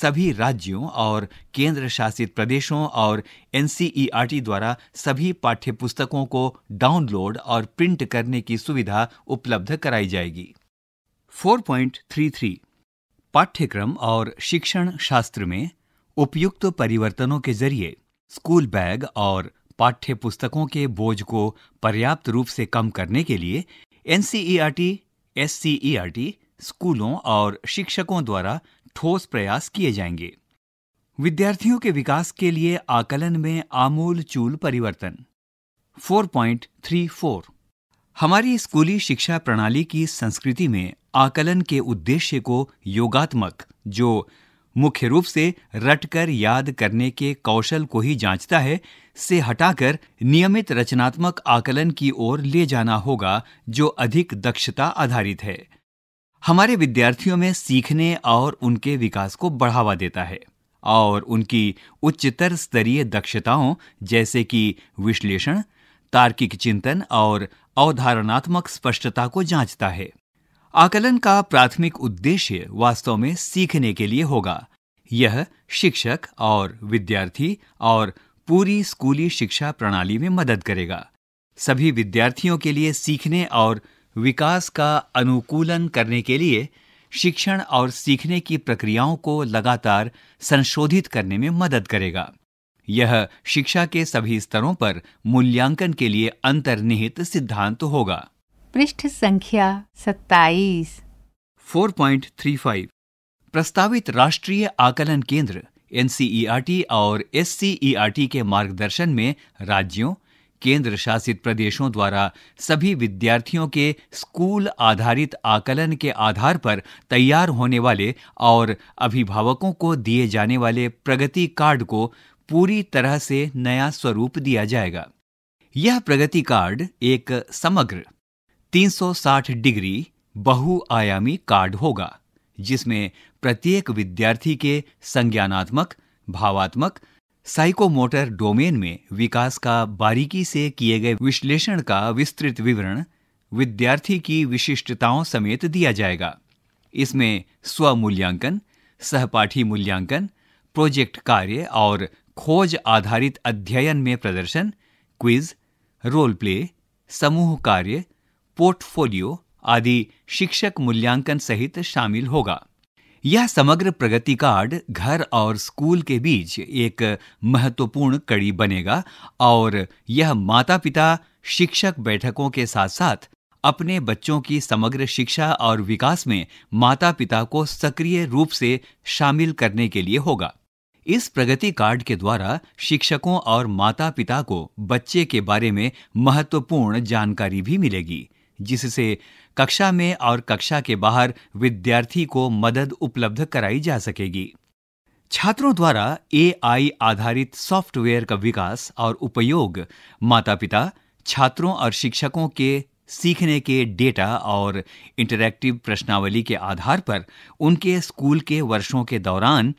सभी राज्यों और केंद्र शासित प्रदेशों और एन द्वारा सभी पाठ्य पुस्तकों को डाउनलोड और प्रिंट करने की सुविधा उपलब्ध कराई जाएगी 4.33 पाठ्यक्रम और शिक्षण शास्त्र में उपयुक्त परिवर्तनों के जरिए स्कूल बैग और पाठ्य पुस्तकों के बोझ को पर्याप्त रूप से कम करने के लिए एन एस e e स्कूलों और शिक्षकों द्वारा ठोस प्रयास किए जाएंगे विद्यार्थियों के विकास के लिए आकलन में आमूल चूल परिवर्तन 4.34 हमारी स्कूली शिक्षा प्रणाली की संस्कृति में आकलन के उद्देश्य को योगात्मक जो मुख्य रूप से रटकर याद करने के कौशल को ही जांचता है से हटाकर नियमित रचनात्मक आकलन की ओर ले जाना होगा जो अधिक दक्षता आधारित है हमारे विद्यार्थियों में सीखने और उनके विकास को बढ़ावा देता है और उनकी उच्चतर स्तरीय दक्षताओं जैसे कि विश्लेषण तार्किक चिंतन और अवधारणात्मक स्पष्टता को जांचता है आकलन का प्राथमिक उद्देश्य वास्तव में सीखने के लिए होगा यह शिक्षक और विद्यार्थी और पूरी स्कूली शिक्षा प्रणाली में मदद करेगा सभी विद्यार्थियों के लिए सीखने और विकास का अनुकूलन करने के लिए शिक्षण और सीखने की प्रक्रियाओं को लगातार संशोधित करने में मदद करेगा यह शिक्षा के सभी स्तरों पर मूल्यांकन के लिए अंतर्निहित सिद्धांत होगा पृष्ठ संख्या थ्री 4.35 प्रस्तावित राष्ट्रीय आकलन केंद्र एनसीईआरटी और एससीईआरटी के मार्गदर्शन में राज्यों केंद्र शासित प्रदेशों द्वारा सभी विद्यार्थियों के स्कूल आधारित आकलन के आधार पर तैयार होने वाले और अभिभावकों को दिए जाने वाले प्रगति कार्ड को पूरी तरह से नया स्वरूप दिया जाएगा यह प्रगति कार्ड एक समग्र 360 डिग्री बहुआयामी कार्ड होगा जिसमें प्रत्येक विद्यार्थी के संज्ञानात्मक भावात्मक साइकोमोटर डोमेन में विकास का बारीकी से किए गए विश्लेषण का विस्तृत विवरण विद्यार्थी की विशिष्टताओं समेत दिया जाएगा इसमें स्व मूल्यांकन सहपाठी मूल्यांकन प्रोजेक्ट कार्य और खोज आधारित अध्ययन में प्रदर्शन क्विज रोल प्ले समूह कार्य पोर्टफोलियो आदि शिक्षक मूल्यांकन सहित शामिल होगा यह समग्र प्रगति कार्ड घर और स्कूल के बीच एक महत्वपूर्ण कड़ी बनेगा और यह माता पिता शिक्षक बैठकों के साथ साथ अपने बच्चों की समग्र शिक्षा और विकास में माता पिता को सक्रिय रूप से शामिल करने के लिए होगा इस प्रगति कार्ड के द्वारा शिक्षकों और माता पिता को बच्चे के बारे में महत्वपूर्ण जानकारी भी मिलेगी जिससे कक्षा में और कक्षा के बाहर विद्यार्थी को मदद उपलब्ध कराई जा सकेगी छात्रों द्वारा एआई आधारित सॉफ्टवेयर का विकास और उपयोग माता पिता छात्रों और शिक्षकों के सीखने के डेटा और इंटरैक्टिव प्रश्नावली के आधार पर उनके स्कूल के वर्षों के दौरान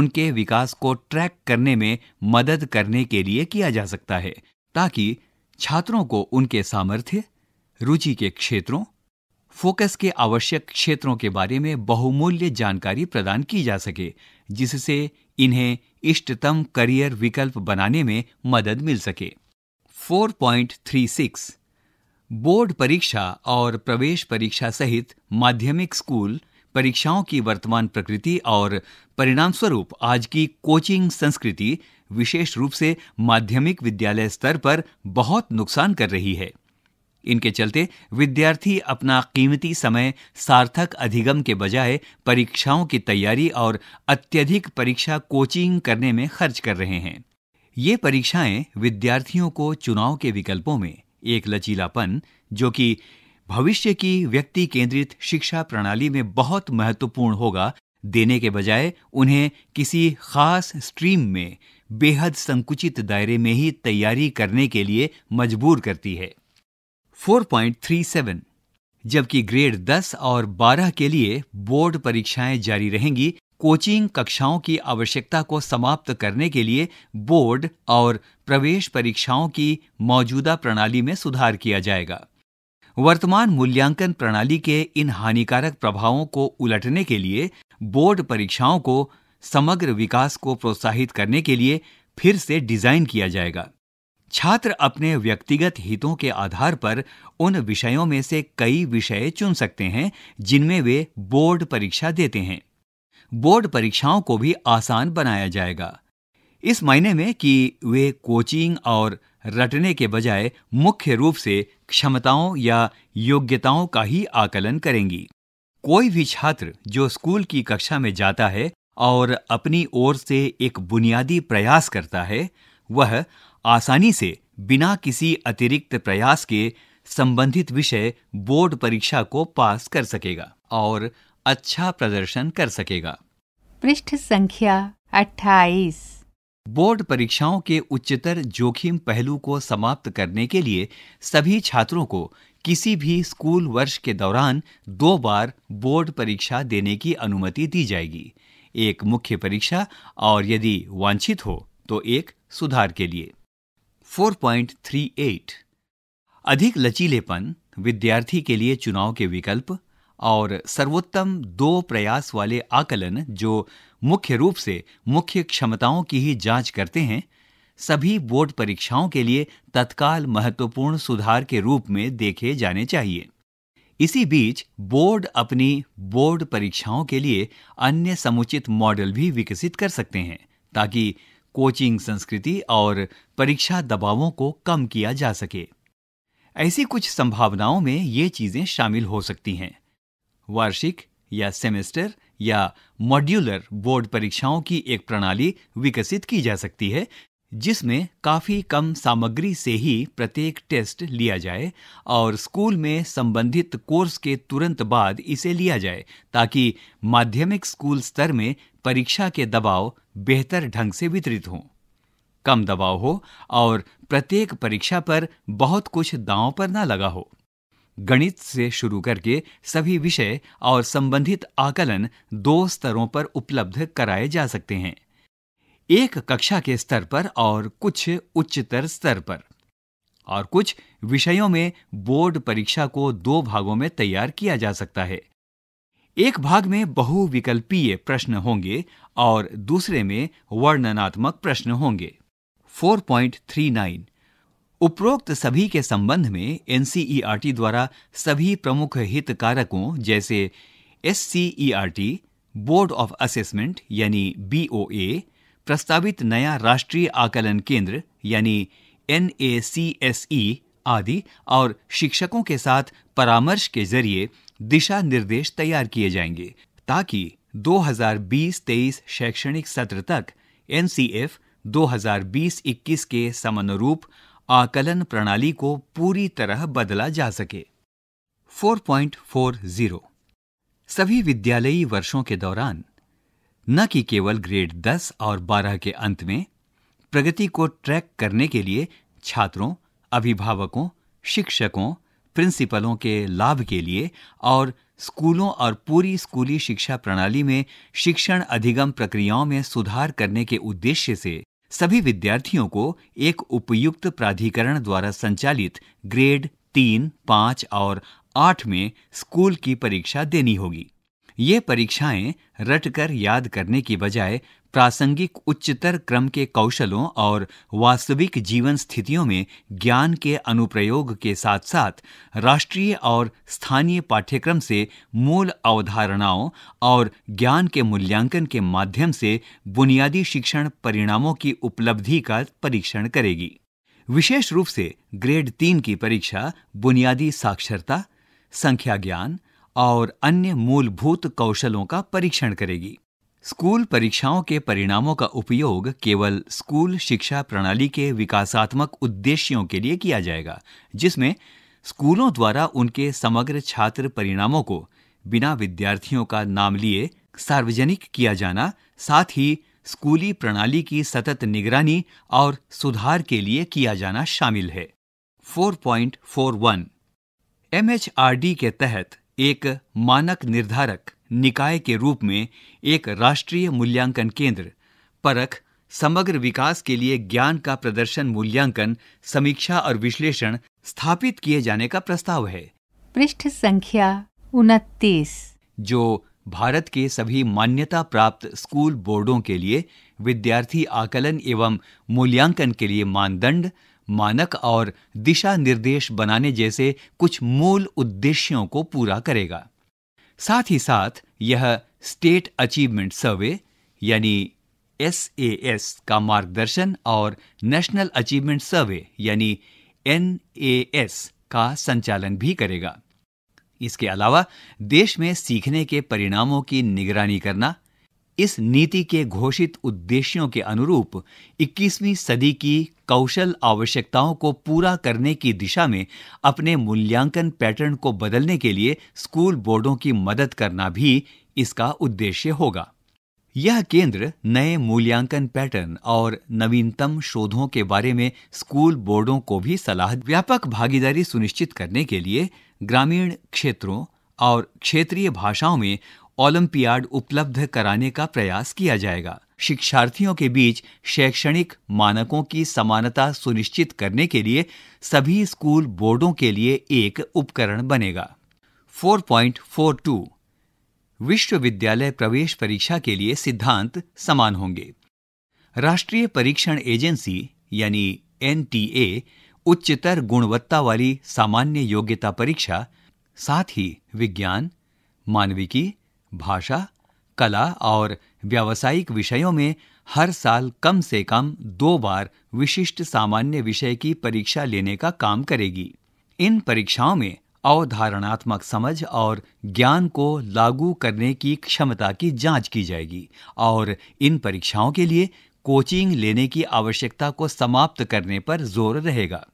उनके विकास को ट्रैक करने में मदद करने के लिए किया जा सकता है ताकि छात्रों को उनके सामर्थ्य रुचि के क्षेत्रों फोकस के आवश्यक क्षेत्रों के बारे में बहुमूल्य जानकारी प्रदान की जा सके जिससे इन्हें इष्टतम करियर विकल्प बनाने में मदद मिल सके 4.36 बोर्ड परीक्षा और प्रवेश परीक्षा सहित माध्यमिक स्कूल परीक्षाओं की वर्तमान प्रकृति और परिणाम स्वरूप आज की कोचिंग संस्कृति विशेष रूप से माध्यमिक विद्यालय स्तर पर बहुत नुकसान कर रही है इनके चलते विद्यार्थी अपना कीमती समय सार्थक अधिगम के बजाय परीक्षाओं की तैयारी और अत्यधिक परीक्षा कोचिंग करने में खर्च कर रहे हैं ये परीक्षाएं विद्यार्थियों को चुनाव के विकल्पों में एक लचीलापन जो कि भविष्य की व्यक्ति केंद्रित शिक्षा प्रणाली में बहुत महत्वपूर्ण होगा देने के बजाय उन्हें किसी खास स्ट्रीम में बेहद संकुचित दायरे में ही तैयारी करने के लिए मजबूर करती है 4.37 जबकि ग्रेड 10 और 12 के लिए बोर्ड परीक्षाएं जारी रहेंगी कोचिंग कक्षाओं की आवश्यकता को समाप्त करने के लिए बोर्ड और प्रवेश परीक्षाओं की मौजूदा प्रणाली में सुधार किया जाएगा वर्तमान मूल्यांकन प्रणाली के इन हानिकारक प्रभावों को उलटने के लिए बोर्ड परीक्षाओं को समग्र विकास को प्रोत्साहित करने के लिए फिर से डिजाइन किया जाएगा छात्र अपने व्यक्तिगत हितों के आधार पर उन विषयों में से कई विषय चुन सकते हैं जिनमें वे बोर्ड परीक्षा देते हैं बोर्ड परीक्षाओं को भी आसान बनाया जाएगा इस मायने में कि वे कोचिंग और रटने के बजाय मुख्य रूप से क्षमताओं या योग्यताओं का ही आकलन करेंगी कोई भी छात्र जो स्कूल की कक्षा में जाता है और अपनी ओर से एक बुनियादी प्रयास करता है वह आसानी से बिना किसी अतिरिक्त प्रयास के संबंधित विषय बोर्ड परीक्षा को पास कर सकेगा और अच्छा प्रदर्शन कर सकेगा पृष्ठ संख्या 28 बोर्ड परीक्षाओं के उच्चतर जोखिम पहलू को समाप्त करने के लिए सभी छात्रों को किसी भी स्कूल वर्ष के दौरान दो बार बोर्ड परीक्षा देने की अनुमति दी जाएगी एक मुख्य परीक्षा और यदि वांछित हो तो एक सुधार के लिए 4.38 अधिक लचीलेपन विद्यार्थी के लिए चुनाव के विकल्प और सर्वोत्तम दो प्रयास वाले आकलन जो मुख्य रूप से मुख्य क्षमताओं की ही जांच करते हैं सभी बोर्ड परीक्षाओं के लिए तत्काल महत्वपूर्ण सुधार के रूप में देखे जाने चाहिए इसी बीच बोर्ड अपनी बोर्ड परीक्षाओं के लिए अन्य समुचित मॉडल भी विकसित कर सकते हैं ताकि कोचिंग संस्कृति और परीक्षा दबावों को कम किया जा सके ऐसी कुछ संभावनाओं में ये चीजें शामिल हो सकती हैं वार्षिक या सेमेस्टर या मॉड्यूलर बोर्ड परीक्षाओं की एक प्रणाली विकसित की जा सकती है जिसमें काफ़ी कम सामग्री से ही प्रत्येक टेस्ट लिया जाए और स्कूल में संबंधित कोर्स के तुरंत बाद इसे लिया जाए ताकि माध्यमिक स्कूल स्तर में परीक्षा के दबाव बेहतर ढंग से वितरित हों कम दबाव हो और प्रत्येक परीक्षा पर बहुत कुछ दांव पर ना लगा हो गणित से शुरू करके सभी विषय और संबंधित आकलन दो स्तरों पर उपलब्ध कराए जा सकते हैं एक कक्षा के स्तर पर और कुछ उच्चतर स्तर पर और कुछ विषयों में बोर्ड परीक्षा को दो भागों में तैयार किया जा सकता है एक भाग में बहुविकल्पीय प्रश्न होंगे और दूसरे में वर्णनात्मक प्रश्न होंगे 4.39 उपरोक्त सभी के संबंध में एनसीईआरटी द्वारा सभी प्रमुख हितकारकों जैसे एससीईआरटी बोर्ड ऑफ असेसमेंट यानी बीओए प्रस्तावित नया राष्ट्रीय आकलन केंद्र यानी N A C S E आदि और शिक्षकों के साथ परामर्श के जरिए दिशा निर्देश तैयार किए जाएंगे ताकि 2020-23 शैक्षणिक सत्र तक एन सी एफ दो के समानुरूप आकलन प्रणाली को पूरी तरह बदला जा सके 4.40 सभी विद्यालयी वर्षों के दौरान न कि केवल ग्रेड 10 और 12 के अंत में प्रगति को ट्रैक करने के लिए छात्रों अभिभावकों शिक्षकों प्रिंसिपलों के लाभ के लिए और स्कूलों और पूरी स्कूली शिक्षा प्रणाली में शिक्षण अधिगम प्रक्रियाओं में सुधार करने के उद्देश्य से सभी विद्यार्थियों को एक उपयुक्त प्राधिकरण द्वारा संचालित ग्रेड तीन पाँच और आठ में स्कूल की परीक्षा देनी होगी ये परीक्षाएं रटकर याद करने की बजाय प्रासंगिक उच्चतर क्रम के कौशलों और वास्तविक जीवन स्थितियों में ज्ञान के अनुप्रयोग के साथ साथ राष्ट्रीय और स्थानीय पाठ्यक्रम से मूल अवधारणाओं और ज्ञान के मूल्यांकन के माध्यम से बुनियादी शिक्षण परिणामों की उपलब्धि का परीक्षण करेगी विशेष रूप से ग्रेड तीन की परीक्षा बुनियादी साक्षरता संख्या ज्ञान और अन्य मूलभूत कौशलों का परीक्षण करेगी स्कूल परीक्षाओं के परिणामों का उपयोग केवल स्कूल शिक्षा प्रणाली के विकासात्मक उद्देश्यों के लिए किया जाएगा जिसमें स्कूलों द्वारा उनके समग्र छात्र परिणामों को बिना विद्यार्थियों का नाम लिए सार्वजनिक किया जाना साथ ही स्कूली प्रणाली की सतत निगरानी और सुधार के लिए किया जाना शामिल है 4.41 एमएचआरडी के तहत एक मानक निर्धारक निकाय के रूप में एक राष्ट्रीय मूल्यांकन केंद्र परख समग्र विकास के लिए ज्ञान का प्रदर्शन मूल्यांकन समीक्षा और विश्लेषण स्थापित किए जाने का प्रस्ताव है पृष्ठ संख्या उनतीस जो भारत के सभी मान्यता प्राप्त स्कूल बोर्डों के लिए विद्यार्थी आकलन एवं मूल्यांकन के लिए मानदंड मानक और दिशा निर्देश बनाने जैसे कुछ मूल उद्देश्यों को पूरा करेगा साथ ही साथ यह स्टेट अचीवमेंट सर्वे यानी एस का मार्गदर्शन और नेशनल अचीवमेंट सर्वे यानी एन का संचालन भी करेगा इसके अलावा देश में सीखने के परिणामों की निगरानी करना इस नीति के घोषित उद्देश्यों के अनुरूप 21वीं सदी की कौशल आवश्यकताओं को पूरा करने की दिशा में अपने मूल्यांकन पैटर्न को बदलने के लिए स्कूल बोर्डों की मदद करना भी इसका उद्देश्य होगा यह केंद्र नए मूल्यांकन पैटर्न और नवीनतम शोधों के बारे में स्कूल बोर्डों को भी सलाह व्यापक भागीदारी सुनिश्चित करने के लिए ग्रामीण क्षेत्रों और क्षेत्रीय भाषाओं में ओलंपियाड उपलब्ध कराने का प्रयास किया जाएगा शिक्षार्थियों के बीच शैक्षणिक मानकों की समानता सुनिश्चित करने के लिए सभी स्कूल बोर्डों के लिए एक उपकरण बनेगा 4.42 विश्वविद्यालय प्रवेश परीक्षा के लिए सिद्धांत समान होंगे राष्ट्रीय परीक्षण एजेंसी यानी एनटीए उच्चतर गुणवत्ता वाली सामान्य योग्यता परीक्षा साथ ही विज्ञान मानविकी भाषा कला और व्यावसायिक विषयों में हर साल कम से कम दो बार विशिष्ट सामान्य विषय की परीक्षा लेने का काम करेगी इन परीक्षाओं में अवधारणात्मक समझ और ज्ञान को लागू करने की क्षमता की जांच की जाएगी और इन परीक्षाओं के लिए कोचिंग लेने की आवश्यकता को समाप्त करने पर जोर रहेगा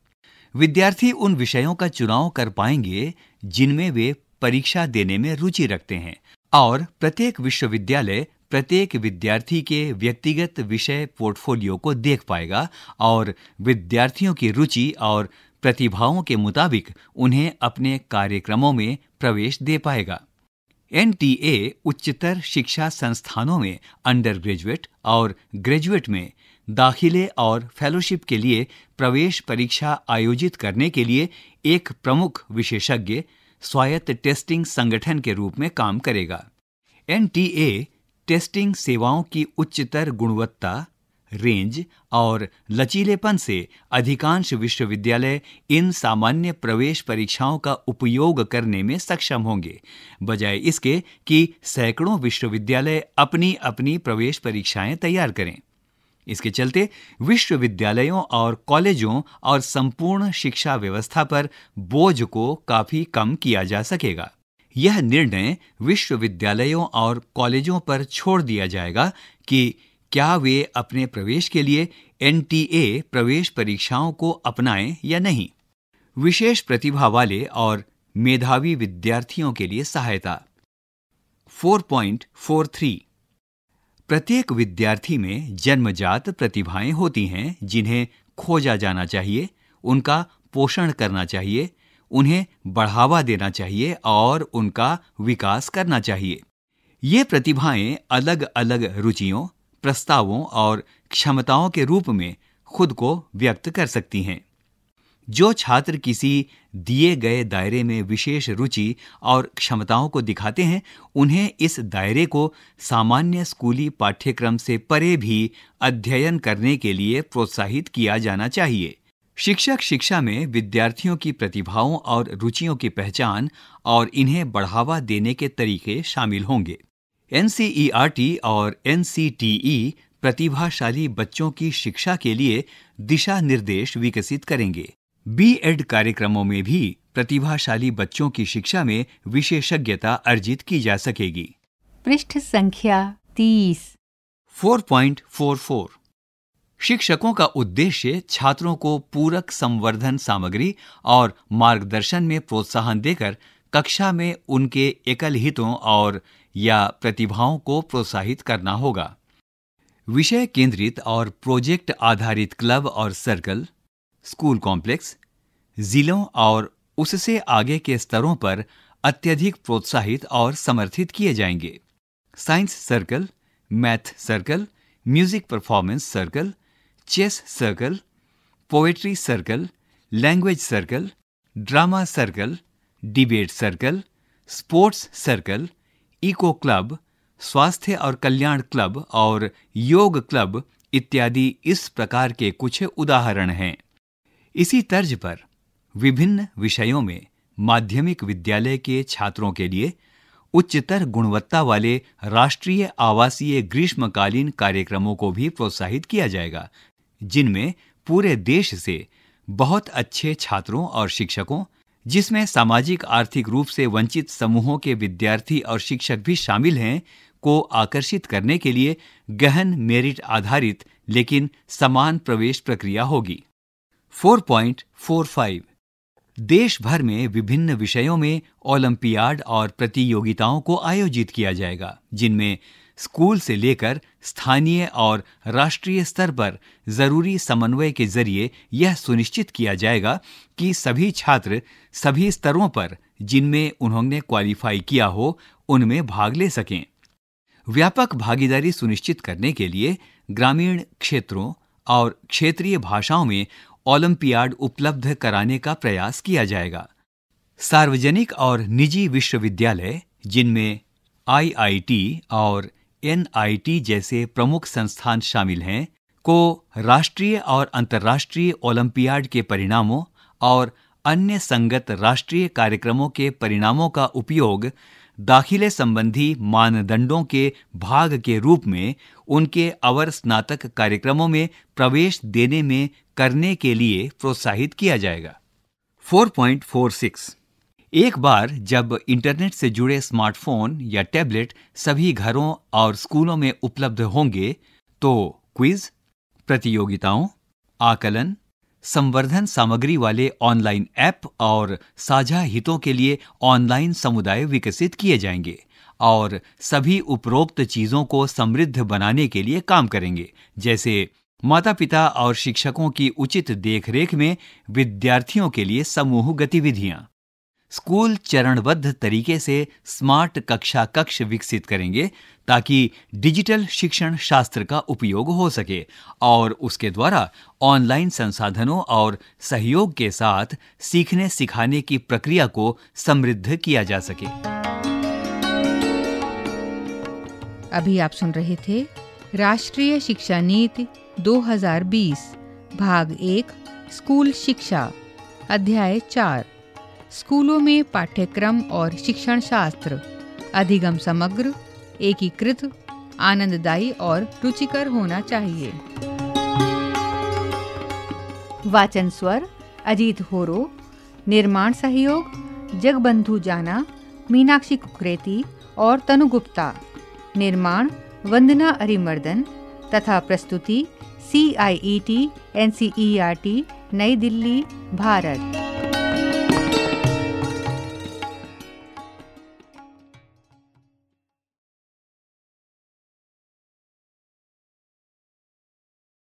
विद्यार्थी उन विषयों का चुनाव कर पाएंगे जिनमें वे परीक्षा देने में रुचि रखते हैं और प्रत्येक विश्वविद्यालय प्रत्येक विद्यार्थी के व्यक्तिगत विषय पोर्टफोलियो को देख पाएगा और विद्यार्थियों की रुचि और प्रतिभाओं के मुताबिक उन्हें अपने कार्यक्रमों में प्रवेश दे पाएगा एन उच्चतर शिक्षा संस्थानों में अंडर ग्रेजुएट और ग्रेजुएट में दाखिले और फेलोशिप के लिए प्रवेश परीक्षा आयोजित करने के लिए एक प्रमुख विशेषज्ञ स्वायत्त टेस्टिंग संगठन के रूप में काम करेगा एन टेस्टिंग सेवाओं की उच्चतर गुणवत्ता रेंज और लचीलेपन से अधिकांश विश्वविद्यालय इन सामान्य प्रवेश परीक्षाओं का उपयोग करने में सक्षम होंगे बजाय इसके कि सैकड़ों विश्वविद्यालय अपनी अपनी प्रवेश परीक्षाएं तैयार करें इसके चलते विश्वविद्यालयों और कॉलेजों और संपूर्ण शिक्षा व्यवस्था पर बोझ को काफी कम किया जा सकेगा यह निर्णय विश्वविद्यालयों और कॉलेजों पर छोड़ दिया जाएगा कि क्या वे अपने प्रवेश के लिए एन प्रवेश परीक्षाओं को अपनाएं या नहीं विशेष प्रतिभा वाले और मेधावी विद्यार्थियों के लिए सहायता 4.43 प्रत्येक विद्यार्थी में जन्मजात प्रतिभाएं होती हैं जिन्हें खोजा जाना चाहिए उनका पोषण करना चाहिए उन्हें बढ़ावा देना चाहिए और उनका विकास करना चाहिए ये प्रतिभाएं अलग अलग रुचियों प्रस्तावों और क्षमताओं के रूप में खुद को व्यक्त कर सकती हैं जो छात्र किसी दिए गए दायरे में विशेष रुचि और क्षमताओं को दिखाते हैं उन्हें इस दायरे को सामान्य स्कूली पाठ्यक्रम से परे भी अध्ययन करने के लिए प्रोत्साहित किया जाना चाहिए शिक्षक शिक्षा में विद्यार्थियों की प्रतिभाओं और रुचियों की पहचान और इन्हें बढ़ावा देने के तरीके शामिल होंगे एन और एन प्रतिभाशाली बच्चों की शिक्षा के लिए दिशा निर्देश विकसित करेंगे बी एड कार्यक्रमों में भी प्रतिभाशाली बच्चों की शिक्षा में विशेषज्ञता अर्जित की जा सकेगी पृष्ठ संख्या तीस फोर पॉइंट फोर फोर शिक्षकों का उद्देश्य छात्रों को पूरक संवर्धन सामग्री और मार्गदर्शन में प्रोत्साहन देकर कक्षा में उनके एकल हितों और या प्रतिभाओं को प्रोत्साहित करना होगा विषय केंद्रित और प्रोजेक्ट आधारित क्लब और सर्कल स्कूल कॉम्प्लेक्स जिलों और उससे आगे के स्तरों पर अत्यधिक प्रोत्साहित और समर्थित किए जाएंगे science circle math circle music performance circle chess circle poetry circle language circle drama circle debate circle sports circle eco club स्वास्थ्य और कल्याण क्लब और योग क्लब इत्यादि इस प्रकार के कुछ उदाहरण हैं इसी तर्ज पर विभिन्न विषयों में माध्यमिक विद्यालय के छात्रों के लिए उच्चतर गुणवत्ता वाले राष्ट्रीय आवासीय ग्रीष्मकालीन कार्यक्रमों को भी प्रोत्साहित किया जाएगा जिनमें पूरे देश से बहुत अच्छे छात्रों और शिक्षकों जिसमें सामाजिक आर्थिक रूप से वंचित समूहों के विद्यार्थी और शिक्षक भी शामिल हैं को आकर्षित करने के लिए गहन मेरिट आधारित लेकिन समान प्रवेश प्रक्रिया होगी 4.45 देश भर में विभिन्न विषयों में ओलंपियाड और प्रतियोगिताओं को आयोजित किया जाएगा जिनमें स्कूल से लेकर स्थानीय और राष्ट्रीय स्तर पर जरूरी समन्वय के जरिए यह सुनिश्चित किया जाएगा कि सभी छात्र सभी स्तरों पर जिनमें उन्होंने क्वालिफाई किया हो उनमें भाग ले सकें व्यापक भागीदारी सुनिश्चित करने के लिए ग्रामीण क्षेत्रों और क्षेत्रीय भाषाओं में ओलंपियाड उपलब्ध कराने का प्रयास किया जाएगा सार्वजनिक और निजी विश्वविद्यालय जिनमें आईआईटी और एनआईटी जैसे प्रमुख संस्थान शामिल हैं को राष्ट्रीय और अंतर्राष्ट्रीय ओलंपियाड के परिणामों और अन्य संगत राष्ट्रीय कार्यक्रमों के परिणामों का उपयोग दाखिले संबंधी मानदंडों के भाग के रूप में उनके अवर स्नातक कार्यक्रमों में प्रवेश देने में करने के लिए प्रोत्साहित किया जाएगा 4.46 एक बार जब इंटरनेट से जुड़े स्मार्टफोन या टैबलेट सभी घरों और स्कूलों में उपलब्ध होंगे तो क्विज प्रतियोगिताओं आकलन संवर्धन सामग्री वाले ऑनलाइन ऐप और साझा हितों के लिए ऑनलाइन समुदाय विकसित किए जाएंगे और सभी उपरोक्त चीजों को समृद्ध बनाने के लिए काम करेंगे जैसे माता पिता और शिक्षकों की उचित देखरेख में विद्यार्थियों के लिए समूह गतिविधियां स्कूल चरणबद्ध तरीके से स्मार्ट कक्षा कक्ष विकसित करेंगे ताकि डिजिटल शिक्षण शास्त्र का उपयोग हो सके और उसके द्वारा ऑनलाइन संसाधनों और सहयोग के साथ सीखने सिखाने की प्रक्रिया को समृद्ध किया जा सके अभी आप सुन रहे थे राष्ट्रीय शिक्षा नीति 2020 भाग एक स्कूल शिक्षा अध्याय चार स्कूलों में पाठ्यक्रम और शिक्षण शास्त्र अधिगम समग्र एकीकृत आनंददायी और रुचिकर होना चाहिए वाचन स्वर अजीत होरो निर्माण सहयोग जगबंधु जाना मीनाक्षी कुकरेती और तनु गुप्ता निर्माण वंदना अरिमर्दन तथा प्रस्तुति C I E T N C E R T Nai Delhi Bharat